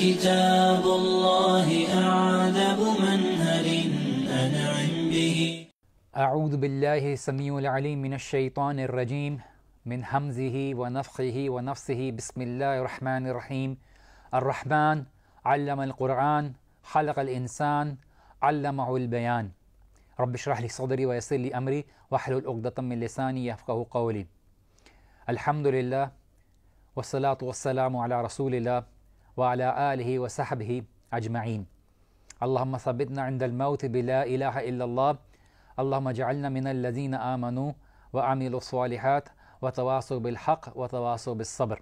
كتاب الله أعذب منهل أنعم به أعوذ بالله السميع العليم من الشيطان الرجيم من همزه ونفخه ونفسه بسم الله الرحمن الرحيم الرحمن علم القرآن خلق الإنسان علمه البيان رب اشرح لي صدري ويسر لي أمري واحلل عقدة من لساني يفقه قولي الحمد لله والصلاة والسلام على رسول الله वाला आलि वसहब ही अजमाइन अल्लाम सबतना इंदमौत बिला इला अल्लाम जालना मिनल्लिन आमनु व आमिलसालहत व तवासो बिलहक़ व तवासो बिसब्र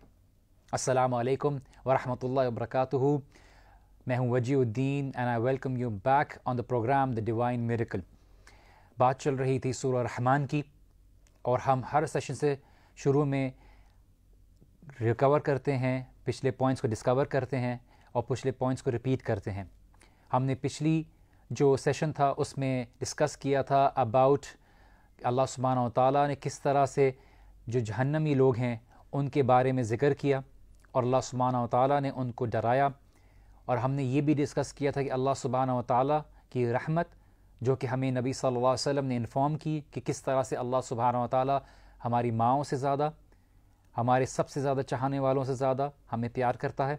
असलकम वरहमल वबरक मैं हूँ Wajiuddin and I welcome you back on the programme the divine miracle बात चल रही थी सूर रहमान की और हम हर सेशन से शुरू में रिकवर करते हैं पिछले पॉइंट्स को डिस्कवर करते हैं और पिछले पॉइंट्स को रिपीट करते हैं हमने पिछली जो सेशन था उसमें डिस्कस किया था अबाउट अल्लाह सुबहान ताली ने किस तरह से जो जहन्नमी लोग हैं उनके बारे में ज़िक्र किया और अल्लाह सुबहान ताली ने उनको डराया और हमने ये भी डिस्कस किया था कि अल्लाह सुबहान तौला की रहमत जो कि हमें नबी सल्लल्लाहु अलैहि वसल्लम ने इन्फॉर्म की कि किस तरह से अल्लाह सुबहान ताली हमारी माओं से ज़्यादा हमारे सबसे ज़्यादा चाहने वालों से ज़्यादा हमें प्यार करता है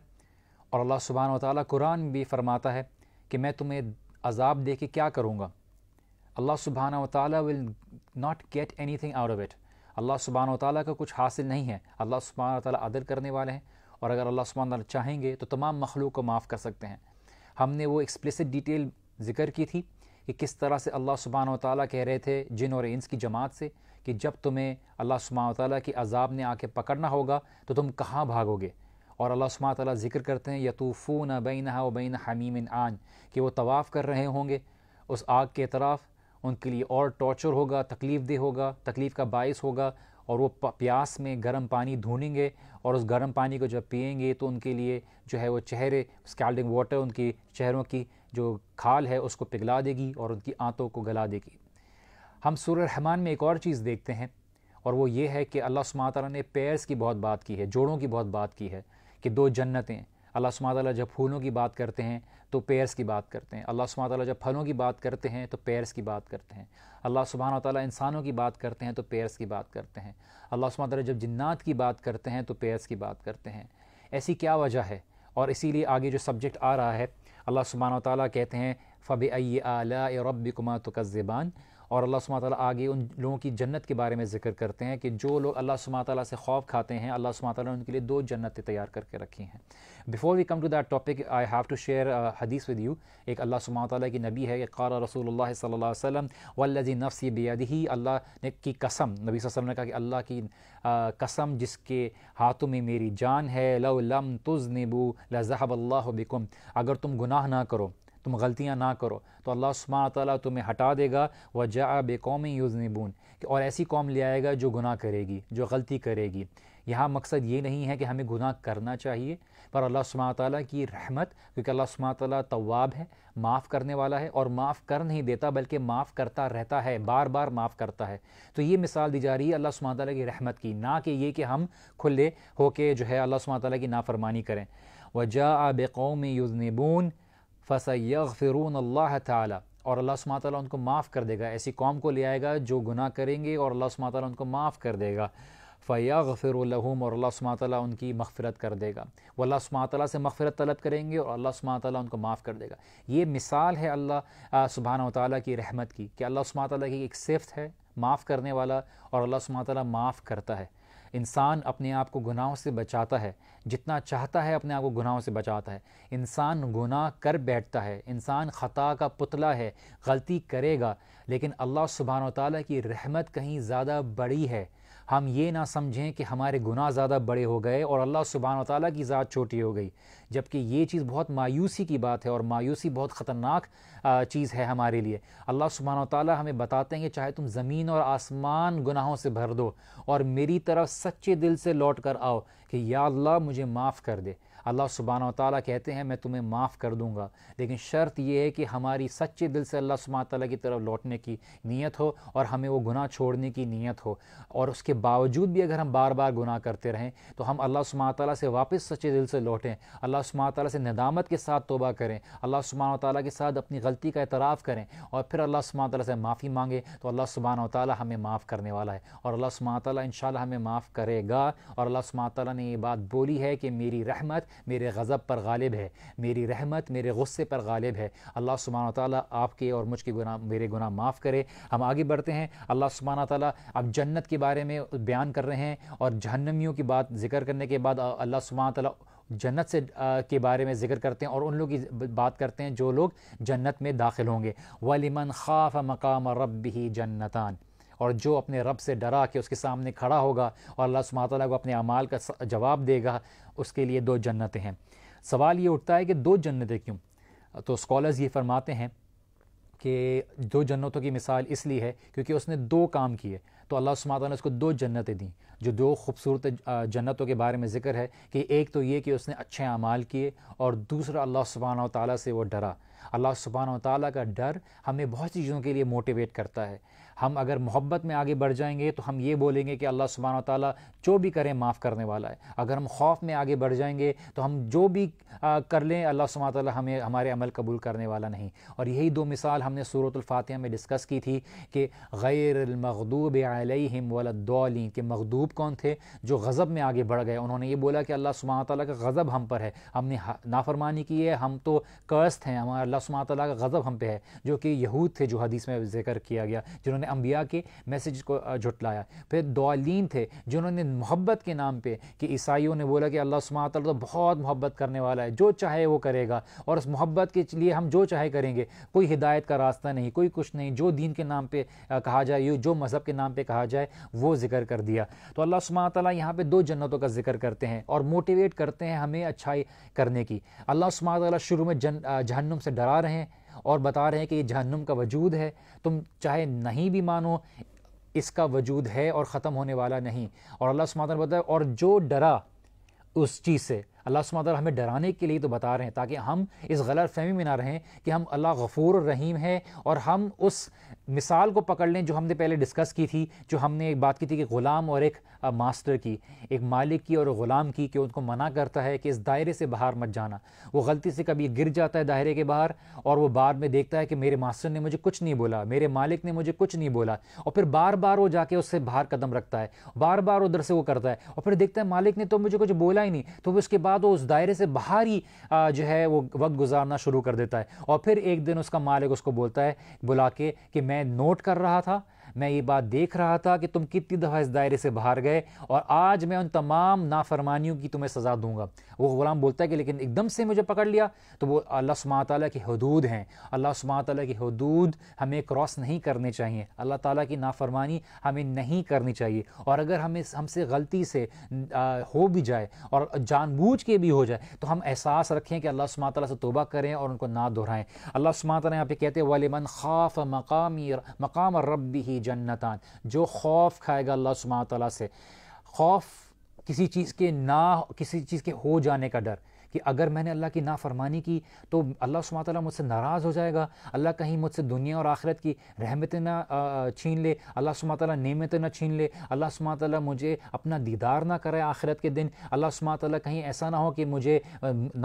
और अल्लाह सुबहान ताली कुरान भी फरमाता है कि मैं तुम्हें अजाब दे के क्या करूँगा अल्लाह सुबहाना ताली will not get anything out of it अल्लाह सुबहान ताली का कुछ हासिल नहीं है अल्लाह सुबहान ताली अदर करने वाले हैं और अगर अल्लाह सुबहान ताली चाहेंगे तो तमाम मखलूक को माफ़ कर सकते हैं हमने वो एक्सप्लिसिट डिटेल ज़िक्र की थी कि किस तरह से अल्लाह सुबहान ताली कह रहे थे जिन और इंस की जमात से कि जब तुम्हें अल्लाह सुबह ताली की अज़ाब ने आके पकड़ना होगा तो तुम कहाँ भागोगे और अल्लाह सुबह ताली जिक्र करते हैं न बैन व बैन हमीम आन कि वो तवाफ़ कर रहे होंगे उस आग के अतराफ़ उनके लिए और टॉर्चर होगा तकलीफ़ दे होगा तकलीफ़ का बायस होगा और वो प्यास में गर्म पानी ढूंढेंगे और उस गर्म पानी को जब पियेंगे तो उनके लिए जो है वो चेहरे स्कैल्डिंग वाटर उनकी चेहरों की जो खाल है उसको पिघला देगी और उनकी आंतों को गला देगी हम सूर रहमान में एक और चीज़ देखते हैं और वो ये है कि अल्लाह सुमा सुबह ने पेयर्स की बहुत बात की है जोड़ों की बहुत बात की है कि दो जन्नतें अल्लाह सुबह जब फूलों की बात करते हैं तो पैर्स की बात करते हैं अल्लाह सुबह जब फलों की बात करते हैं तो पेयर्स की बात करते हैं अल्लाह सुबहाना ताली इंसानों की बात करते हैं तो पेयर्स की बात करते हैं अल्लाह सुबह जब जन्नात की बात करते हैं तो पेयर्स की बात करते हैं ऐसी क्या वजह है और इसीलिए आगे जो सब्जेक्ट आ रहा है अल्लाह सुबहाना ताली कहते हैं फ़ब अय आला रब कुमा तो और अल्लाह सुबह आगे उन लोगों की जन्नत के बारे में जिक्र करते हैं कि जो लोग अल्लाह सुबह ताली से खौफ खाते हैं अल्लाह सुबह ताली ने उनके लिए दो जन्नतें तैयार करके रखी हैं before we come to that topic I have to share हदीस विद यू एक अल्लाह सुबह ताली की नबी है क़ार रसूल सल्लम वसम वल्लि नफ़सी बेदही अल्लाह ने की कसम नबी वसम ने कहा कि अल्लाह की आ, कसम जिसके हाथों में मेरी जान है लम तुज़ नबू लज़हब अल्लाह बिकुम अगर तुम गुनाह ना करो तुम गलतियाँ ना करो तो अल्लाह सुबह ताली तुम्हें हटा देगा व जा बे कौम यूज़निबून और ऐसी कौम ले आएगा जो गुनाह करेगी जो गलती करेगी यहाँ मकसद ये नहीं है कि हमें गुनाह करना चाहिए पर अल्लाह सुबह ताली की रहमत क्योंकि अल्लाह सुबह ताली तवाब है माफ़ करने वाला है और माफ़ कर नहीं देता बल्कि माफ़ करता रहता है बार बार माफ़ करता है तो ये मिसाल दी जा रही है अल्लाह सुबह ताली की रहमत की ना कि ये कि हम खुले होके जो है अल्लाह सुबह ताली की नाफरमानी करें वजा कौम यूज़नबून फ़सैफ़िरून अल्लाह ताली और अल्लाह सुबह ताली उनको माफ़ कर देगा ऐसी कौम को ले आएगा जो गुनाह करेंगे और अल्लाह सुबह ताली उनको माफ़ कर देगा फ़या गफ़िरलहूम और अल्लाह सुबह ताली उनकी मफ़रत कर देगा वो अल्लाह सुबह ताली से मफ़रत तलब करेंगे और अल्लाह सुबह ताली उनको माफ़ कर देगा ये मिसाल है अल्लाह सुबहाना ताली की रहमत की कि अल्लाह सुबह ताली की एक सिफत है माफ़ करने वाला और अल्लाह सुबह ताली माफ़ करता है इंसान अपने आप को गुनाहों से बचाता है जितना चाहता है अपने आप को गुनाहों से बचाता है इंसान गुनाह कर बैठता है इंसान ख़ता का पुतला है गलती करेगा लेकिन अल्लाह सुबहान तहमत की रहमत कहीं ज़्यादा बड़ी है हम ये ना समझें कि हमारे गुनाह ज़्यादा बड़े हो गए और अल्लाह सुबहान ताली की ज़ात छोटी हो गई जबकि ये चीज़ बहुत मायूसी की बात है और मायूसी बहुत ख़तरनाक चीज़ है हमारे लिए अल्लाह सुबहान ताली हमें बताते हैं कि चाहे तुम ज़मीन और आसमान गुनाहों से भर दो और मेरी तरफ सच्चे दिल से लौट कर आओ कि या अल्लाह मुझे माफ़ कर दे अल्लाह सुबहाना ताली कहते हैं मैं तुम्हें माफ़ कर दूँगा लेकिन शर्त यह है कि हमारी सच्चे दिल से अल्लाह सुबह ताली की तरफ लौटने की नीयत हो और हमें वो गुनाह छोड़ने की नीयत हो और उसके बावजूद भी अगर हम बार बार गुनाह करते रहें तो हम अल्लाह सुबह ताली से वापस सच्चे दिल से लौटें अल्लाह सुबह ताली से नदामत के साथ तोबा करें अल्लाह सुबहान ताली के साथ अपनी गलती का एतराफ़ करें और फिर अल्लाह सुबह ताली से माफ़ी मांगे तो अल्लाह सुबहान ताली हमें माफ़ करने वाला है और अल्लाह सुबह ताली इन हमें माफ़ करेगा और अल्लाह सुबह ताली ने ये बात बोली है कि मेरी रहमत मेरे गज़ब पर गालिब है मेरी रहमत मेरे गुस्से पर गालिब है अल्लाह सुबहाना ताली आपके और मुझके गुना मेरे गुना माफ़ करे हम आगे बढ़ते हैं अल्लाह सुबहाना ताली अब जन्नत के बारे में बयान कर रहे हैं और जहन्नमियों की बात जिक्र करने के बाद अल्लाह सुबहाना ताली जन्नत से के बारे में जिक्र करते हैं और उन लोग की बात करते हैं जो लोग जन्नत में दाखिल होंगे वलिमन खाफ मकाम रब ही जन्नतान और जो अपने रब से डरा के उसके सामने खड़ा होगा और अल्लाह सुबह को अपने अमाल का जवाब देगा उसके लिए दो जन्नतें हैं सवाल ये उठता है कि दो जन्नतें क्यों तो स्कॉलर्स ये फरमाते हैं कि दो जन्नतों की मिसाल इसलिए है क्योंकि उसने दो काम किए तो अल्लाह सुबहाना ने उसको दो जन्नतें दी जो दो खूबसूरत जन्नतों के बारे में ज़िक्र है कि एक तो ये कि उसने अच्छे अमाल किए और दूसरा अल्लाह सुबहाना ताली से वो डरा अल्लाह सुबहाना ताली का डर हमें बहुत चीज़ों के लिए मोटिवेट करता है हम अगर मोहब्बत में आगे बढ़ जाएंगे तो हम ये बोलेंगे कि अल्लाह सुबहान ताली जो भी करें माफ़ करने वाला है अगर हम खौफ में आगे बढ़ जाएंगे तो हम जो भी आ, कर लें अल्लाह सुबह ताली हमें हमारे अमल कबूल करने वाला नहीं और यही दो मिसाल हमने सूरतफ़ातह में डिस्कस की थी कि गैरमखदूब आलहिम वलद्दौलिन के मखदूब कौन थे जो गज़ब में आगे बढ़ गए उन्होंने ये बोला कि अल्लाह सुबह ताली का गज़ब हम पर है हमने नाफरमानी की है हम तो कर्स्त हैं हमारा अल्लाह सुबह ताली का गज़ब हम पे है जो कि यहूद थे जो हदीस में जिक्र किया गया जिन्होंने जिन्होंने अम्बिया के मैसेज को झुटलाया फिर दौलीन थे जिन्होंने मोहब्बत के नाम पर कि ईसाइयों ने बोला कि अल्लाह सुमा तो बहुत मोहब्बत करने वाला है जो चाहे वो करेगा और उस मोहब्बत के लिए हम जो चाहे करेंगे कोई हिदायत का रास्ता नहीं कोई कुछ नहीं जो दीन के नाम पर कहा जाए जो मज़हब के नाम पर कहा जाए वो ज़िक्र कर दिया तो अल्लाह सुमा तला यहाँ पर दो जन्नतों का जिक्र करते हैं और मोटिवेट करते हैं हमें अच्छाई करने की अल्लाह सुमा तला शुरू में जहन्नुम से डरा रहे हैं और बता रहे हैं कि ये जहन्नुम का वजूद है तुम चाहे नहीं भी मानो इसका वजूद है और ख़त्म होने वाला नहीं और अल्लाह सुमातन बताया और जो डरा उस चीज़ से अल्लाह सुबह हमें डराने के लिए तो बता रहे हैं ताकि हम इस गलत फहमी में ना रहें कि हम अल्लाह गफूर रहीम है और हम उस मिसाल को पकड़ लें जो हमने पहले डिस्कस की थी जो हमने एक बात की थी कि ग़ुलाम और एक मास्टर की एक मालिक की और ग़ुलाम की कि उनको मना करता है कि इस दायरे से बाहर मत जाना वो गलती से कभी गिर जाता है दायरे के बाहर और वो बाद में देखता है कि मेरे मास्टर ने मुझे कुछ नहीं बोला मेरे मालिक ने मुझे कुछ नहीं बोला और फिर बार बार वो जाके उससे बाहर कदम रखता है बार बार उधर से वो करता है और फिर देखता है मालिक ने तो मुझे कुछ बोला ही नहीं तो उसके बाद बाद वो तो उस दायरे से बाहर ही जो है वो वक्त गुजारना शुरू कर देता है और फिर एक दिन उसका मालिक उसको बोलता है बुला के कि मैं नोट कर रहा था मैं ये बात देख रहा था कि तुम कितनी दफ़ा इस दायरे से बाहर गए और आज मैं उन तमाम नाफरमानियों की तुम्हें सज़ा दूंगा वो ग़ुलाम बोलता है कि लेकिन एकदम से मुझे पकड़ लिया तो वो अल्लाह सुमा ताली की हदूद हैं अल्लाह सुमा ताली की हदूद हमें क्रॉस नहीं करने चाहिए अल्लाह ताली की नाफरमानी हमें नहीं करनी चाहिए और अगर हमें हमसे गलती से हो भी जाए और जानबूझ के भी हो जाए तो हम एहसास रखें कि अल्लाह सुमा ताली से तोबा करें और उनको ना दोहराएं अल्लाह सुमा ताली यहाँ पे कहते हैं मन खाफ मकामी मकाम रब ही जन्नतान जो खौफ खाएगा अल्लाह सुबह तला से खौफ किसी चीज़ के ना किसी चीज़ के हो जाने का डर कि अगर मैंने अल्लाह की नाफरमानी की तो अल्लाह सुबह तला मुझसे नाराज़ हो जाएगा अल्लाह कहीं मुझसे दुनिया और आखिरत की रहमतें ना छीन ले अल्लाह सुबह तला नेमतें ना छीन ले अल्लाह सुबह तला मुझे अपना दीदार ना करे आखिरत के दिन अल्लाह सुबह तला कहीं ऐसा ना हो कि मुझे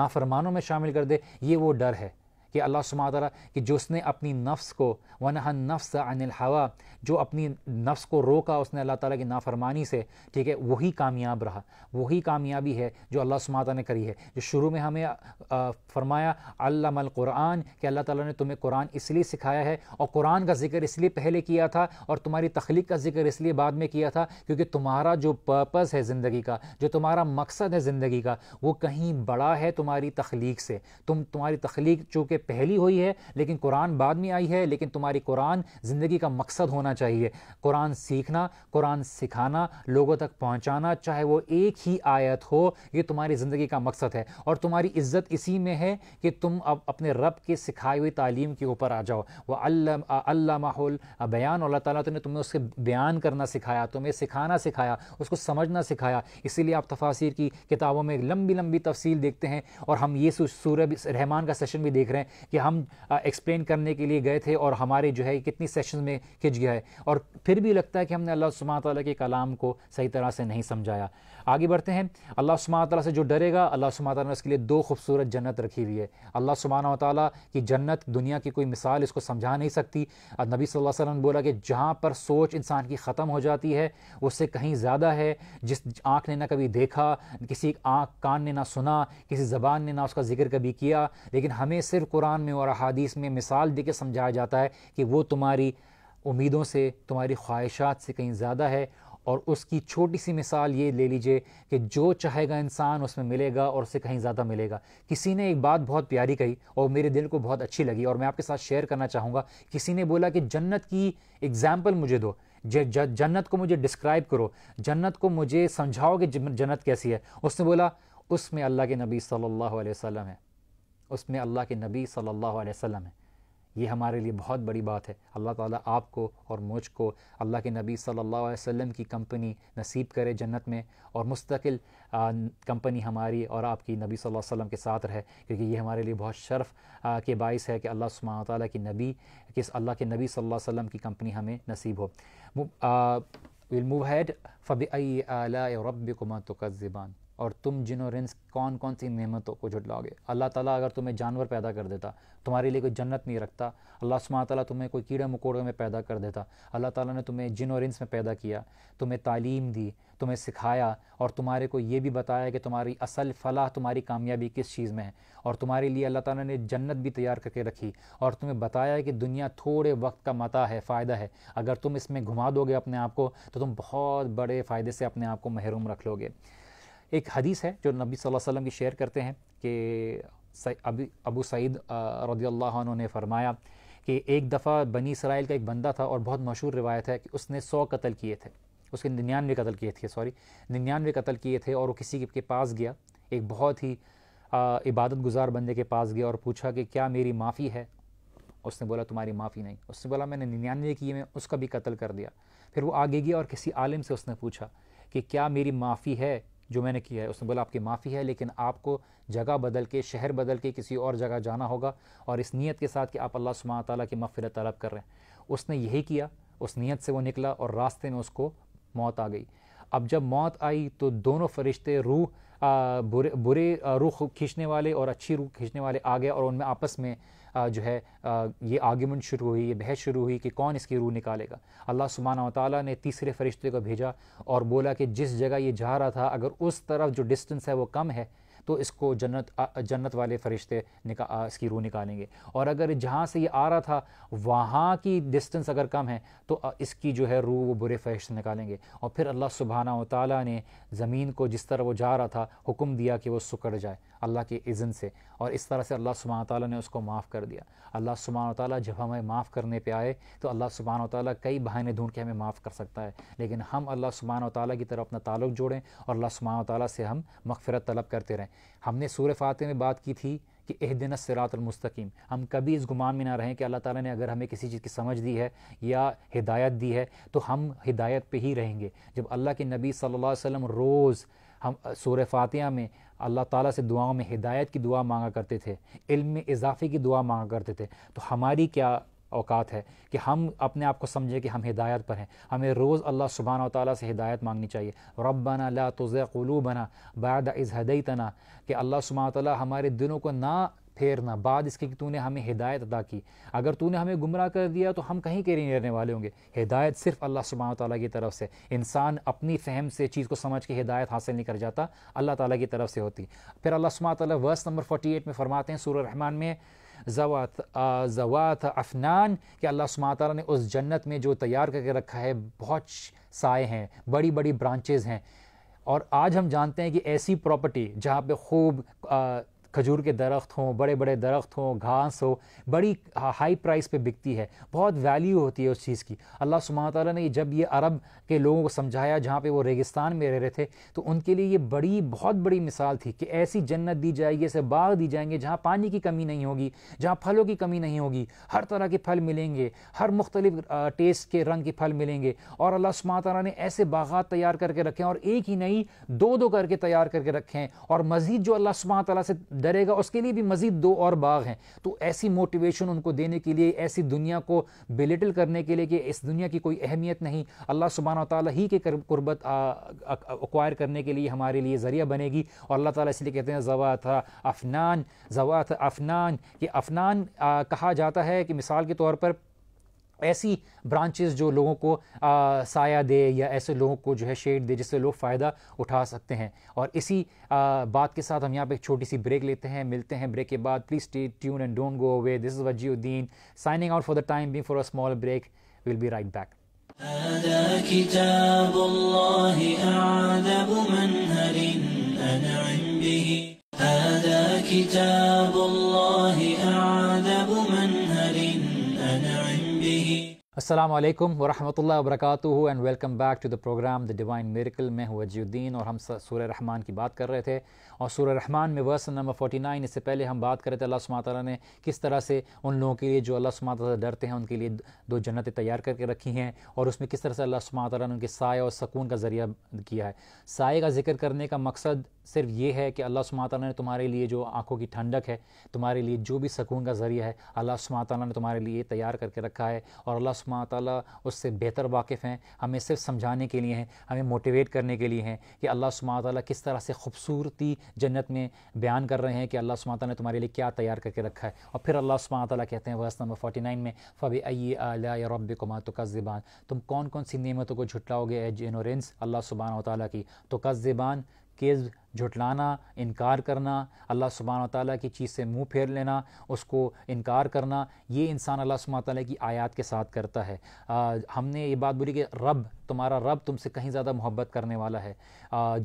नाफरमानों में शामिल कर दे ये वो डर है कि अल्लाह सुमारा कि जो उसने अपनी नफ्स को हन नफ्स अनिल हवा जो अपनी नफ्स को रोका उसने अल्लाह ताला की नाफरमानी से ठीक है वही कामयाब रहा वही कामयाबी है जो अल्लाह सुमारा ने करी है जो शुरू में हमें फरमाया क़ुरान कि अल्लाह ताला ने तुम्हें कुरान इसलिए सिखाया है और कुरान का जिक्र इसलिए पहले किया था और तुम्हारी तख्लीक का जिक्र इसलिए बाद में किया था क्योंकि तुम्हारा जो पर्पज़ है ज़िंदगी का जो तुम्हारा मकसद है ज़िंदगी का वो कहीं बड़ा है तुम्हारी तख्लीक से तुम तुम्हारी तख्लीक चूँकि पहली हुई है लेकिन कुरान बाद में आई है लेकिन तुम्हारी कुरान ज़िंदगी का मकसद होना चाहिए कुरान सीखना कुरान सिखाना लोगों तक पहुँचाना चाहे वो एक ही आयत हो ये तुम्हारी ज़िंदगी का मकसद है और तुम्हारी इज़्ज़त इसी में है कि तुम अब अपने रब के सिखाई हुई तालीम के ऊपर आ जाओ वह अल्ला माहौल बयान अल्लाह तला ने तुम्हें उसके बयान करना सिखाया तुम्हें सिखाना सिखाया उसको समझना सिखाया इसीलिए आप तफासिर की किताबों में लंबी लंबी तफसील देखते हैं और हम ये सूर्य रहमान का सेशन भी देख रहे हैं कि हम एक्सप्लेन करने के लिए गए थे और हमारे जो है कितनी सेशन में खिंच गया है और फिर भी लगता है कि हमने अल्लाह सुबह तौल के कलाम को सही तरह से नहीं समझाया आगे बढ़ते हैं अल्लाह सुबह तौल से जो डरेगा अल्लाह सुबह ताली ने उसके लिए दो खूबसूरत जन्नत रखी हुई है अल्लाह सुबहाना तौला की जन्नत दुनिया की कोई मिसाल इसको समझा नहीं सकती नबी सल अलैहि ने बोला कि जहाँ पर सोच इंसान की ख़त्म हो जाती है उससे कहीं ज़्यादा है जिस आँख ने ना कभी देखा किसी आँख कान ने ना सुना किसी ज़बान ने ना उसका जिक्र कभी किया लेकिन हमें सिर्फ कुरान में और अदीस में मिसाल दे के समझाया जाता है कि वो तुम्हारी उम्मीदों से तुम्हारी ख्वाहिशात से कहीं ज़्यादा है और उसकी छोटी सी मिसाल ये ले लीजिए कि जो चाहेगा इंसान उसमें मिलेगा और उससे कहीं ज़्यादा मिलेगा किसी ने एक बात बहुत प्यारी कही और मेरे दिल को बहुत अच्छी लगी और मैं आपके साथ शेयर करना चाहूँगा किसी ने बोला कि जन्नत की एग्ज़ाम्पल मुझे दो जन्नत को मुझे डिस्क्राइब करो जन्नत को मुझे समझाओ कि जन्नत कैसी है उसने बोला उसमें अल्लाह के नबी सल्लल्लाहु वसम है उसमें अल्लाह के नबी सल्लल्लाहु अलैहि वसल्लम है ये हमारे लिए बहुत बड़ी बात है अल्लाह ताला आपको और मुझको अल्लाह के नबी सल्लल्लाहु अलैहि वसल्लम की कंपनी नसीब करे जन्नत में और मुस्तकिल कंपनी हमारी और आपकी नबी सल्लल्लाहु अलैहि वसल्लम के साथ रहे क्योंकि ये हमारे लिए बहुत शर्फ आ, के बायस है कि अल्लाह सुबह ताली की नबी किस अल्लाह के नबी सल्लल्लाहु अलैहि वसल्लम की कंपनी हमें नसीब हो विल मूव हैड फ़बी आला रब कुमा तो और तुम जिनोरेंस कौन कौन सी नहमतों को झुटलाओगे अल्लाह ताला अगर तुम्हें जानवर पैदा कर देता तुम्हारे लिए कोई जन्नत नहीं रखता अल्लाह सुमा ताला तुम्हें कोई कीड़े मकोड़े में पैदा कर देता अल्लाह ताला ने तुम्हें जिन और इंस में पैदा किया तुम्हें तालीम दी तुम्हें सिखाया और तुम्हारे को ये भी बताया कि तुम्हारी असल फलाह तुम्हारी कामयाबी किस चीज़ में है और तुम्हारे लिए अल्लाह ताला ने जन्नत भी तैयार करके रखी और तुम्हें बताया कि दुनिया थोड़े वक्त का मता है फ़ायदा है अगर तुम इसमें घुमा दोगे अपने आप को तो तुम बहुत बड़े फ़ायदे से अपने आप को महरूम रख लोगे एक हदीस है जो नबी सल्लल्लाहु अलैहि वसल्लम की शेयर करते हैं कि अबी अबू सईद रदी अल्लाह ने फरमाया कि एक दफ़ा बनी इसराइल का एक बंदा था और बहुत मशहूर रिवायत है कि उसने सौ कत्ल किए थे उसके निन्यानवे कत्ल किए थे सॉरी निन्यानवे कत्ल किए थे और वो किसी के पास गया एक बहुत ही इबादत गुजार बंदे के पास गया और पूछा कि क्या मेरी माफ़ी है उसने बोला तुम्हारी माफ़ी नहीं उसने बोला मैंने निन्यानवे किए में उसका भी कत्ल कर दिया फिर वो आगे गया और किसी आलिम से उसने पूछा कि क्या मेरी माफ़ी है जो मैंने किया है उसने बोला आपकी माफ़ी है लेकिन आपको जगह बदल के शहर बदल के किसी और जगह जाना होगा और इस नीयत के साथ कि आप अल्लाह सुबह ताली की मफ़रत तलब कर रहे हैं उसने यही किया उस नीयत से वो निकला और रास्ते में उसको मौत आ गई अब जब मौत आई तो दोनों फरिश्ते रूह बुरे बुरे रुख खींचने वाले और अच्छी रुख खींचने वाले आ गए और उनमें आपस में जो है ये आर्ग्यूमेंट शुरू हुई ये बहस शुरू हुई कि कौन इसकी रूह निकालेगा अल्लाह सुबहाना ताली ने तीसरे फरिश्ते को भेजा और बोला कि जिस जगह ये जा रहा था अगर उस तरफ जो डिस्टेंस है वो कम है तो इसको जन्नत जन्नत वाले फरिश्ते निका इसकी रूह निकालेंगे और अगर जहाँ से ये आ रहा था वहाँ की डिस्टेंस अगर कम है तो इसकी जो है रूह वो बुरे फरिश्ते निकालेंगे और फिर अल्लाह सुबहाना ताली ने ज़मीन को जिस तरह वो जा रहा था हुक्म दिया कि वो सुकड़ जाए अल्लाह के इज़न से और इस तरह से अल्लाह सुबहान ताली ने उसको माफ़ कर दिया अल्लाह सुबहान ताली जब हमें माफ़ करने पे आए तो अल्लाह सुबहान ताली कई बहाने ढूंढ के हमें माफ़ कर सकता है लेकिन हम अल्लाह सुबहान ताली की तरफ अपना ताल्लुक जोड़ें और अल्लाह सुबहान ताली से हम मगफरत तलब करते रहें हमने सूर फ़ातह में बात की थी कि एह दिन सिरातमस्तकीम हम कभी इस गुमान में ना रहें कि अल्लाह ताला ने अगर हमें किसी चीज़ की समझ दी है या हिदायत दी है तो हम हिदायत पे ही रहेंगे जब अल्लाह के नबी सल्लल्लाहु अलैहि वसल्लम रोज़ हम सूर फातिहा में अल्लाह ताला से दुआओं में हिदायत की दुआ मांगा करते थे इल्म में इजाफे की दुआ मांगा करते थे तो हमारी क्या औकात है कि हम अपने आप को समझें कि हम हिदायत पर हैं हमें रोज़ अल्लाह सुबहान ताली से हिदायत मांगनी चाहिए रब्बाना ला तुज़ बना बाद इज़ हदई तना कि अल्लाह सुबहान ताली हमारे दिलों को ना फेरना बाद इसके कि तूने हमें हिदायत अदा की अगर तूने हमें गुमराह कर दिया तो हम कहीं के नहीं रहने वाले होंगे हिदायत सिर्फ अल्लाह सुबह ताली की तरफ से इंसान अपनी फहम से चीज़ को समझ के हिदायत हासिल नहीं कर जाता अल्लाह ताली की तरफ से होती फिर अल्लाह सुबह ताली वर्स नंबर फोर्टी एट में फ़रमाते हैं सूर रहमान में जवात जवात अफनान कि अल्लाह सुबह ने उस जन्नत में जो तैयार करके रखा है बहुत साए हैं बड़ी बड़ी ब्रांचेज़ हैं और आज हम जानते हैं कि ऐसी प्रॉपर्टी जहाँ पे खूब खजूर के दरख्त हों बड़े बड़े दरख्त हों घास हो बड़ी हाई प्राइस पे बिकती है बहुत वैल्यू होती है उस चीज़ की अल्लाह सुबह ताली ने जब ये अरब के लोगों को समझाया जहाँ पे वो रेगिस्तान में रह रहे थे तो उनके लिए ये बड़ी बहुत बड़ी मिसाल थी कि ऐसी जन्नत दी जाएगी ऐसे बाग दी जाएंगे जहाँ पानी की कमी नहीं होगी जहाँ फलों की कमी नहीं होगी हर तरह के फल मिलेंगे हर मुख्तलिफ टेस्ट के रंग के फल मिलेंगे और अल्लाह सुबह ताली ने ऐसे बागात तैयार करके रखे हैं और एक ही नहीं दो दो करके तैयार करके रखे हैं और मज़ीद जो अल्लाह सुबह तला से डरेगा उसके लिए भी मज़ीद दो और बाग हैं तो ऐसी मोटिवेशन उनको देने के लिए ऐसी दुनिया को बिलिटल करने के लिए कि इस दुनिया की कोई अहमियत नहीं अल्लाह सुबहाना ताली ही के कुर्बत अक्वायर करने के लिए हमारे लिए ज़रिया बनेगी और अल्लाह ताली इसलिए कहते हैं जवात अफनान जवात अफनान ये अफनान कहा जाता है कि मिसाल के तौर पर ऐसी ब्रांचेस जो लोगों को आ, साया दे या ऐसे लोगों को जो है शेड दे जिससे लोग फ़ायदा उठा सकते हैं और इसी आ, बात के साथ हम यहाँ पे एक छोटी सी ब्रेक लेते हैं मिलते हैं ब्रेक के बाद please stay tune and don't go away this is Uddin signing out for the time be for a small break will be right back هذا كتاب الله अस्सलाम वालेकुम वरहमतुल्लाह वबरकातुहू and welcome back to the programme the divine miracle मैं हूँ अजीउद्दीन और हम सूर्य रहमान की बात कर रहे थे और सूर्य रहमान में वर्स नंबर फोर्टी नाइन इससे पहले हम बात करें तो अल्लाह सुमा ताली ने किस तरह से उन लोगों के लिए जो अल्लाह सुमा तला डरते हैं उनके लिए दो जन्नतें तैयार करके रखी हैं और उसमें किस तरह से अल्लाह सुमा ताली ने उनके साय और सकून का ज़रिया किया है साय का जिक्र करने का मकसद सिर्फ ये है कि अल्लाह सुमा ताली ने तुम्हारे लिए जो आंखों की ठंडक है तुम्हारे लिए जो भी सकून का ज़रिया है अल्लाह सुमा ताली ने तुम्हारे लिए तैयार करके रखा है और अल्लाह सुमा ताली उससे बेहतर वाकिफ़ हैं हमें सिर्फ समझाने के लिए हैं हमें मोटिवेट करने के लिए हैं कि अल्लाह सुमा ताली किस तरह से खूबसूरती जन्नत में बयान कर रहे हैं कि अल्लाह सुबह ने तुम्हारे लिए क्या तैयार करके रखा है और फिर अल्लाह सुबह तला कहते हैं वर्ष नंबर फोर्टी नाइन में फ़ब अई अला रब कुमार तो कस्बान तुम कौन कौन सी नियमतों को झुटलाओगे एज इनोरेंस अल्लाह सुबहान तौली की तो कस्बान केस झुटलाना इनकार करना अल्लाह सुबहान ताली की चीज़ से मुंह फेर लेना उसको इनकार करना ये इंसान अल्लाह सुबहान ताली की आयात के साथ करता है आ, हमने ये बात बोली कि रब तुम्हारा रब तुमसे कहीं ज़्यादा मोहब्बत करने वाला है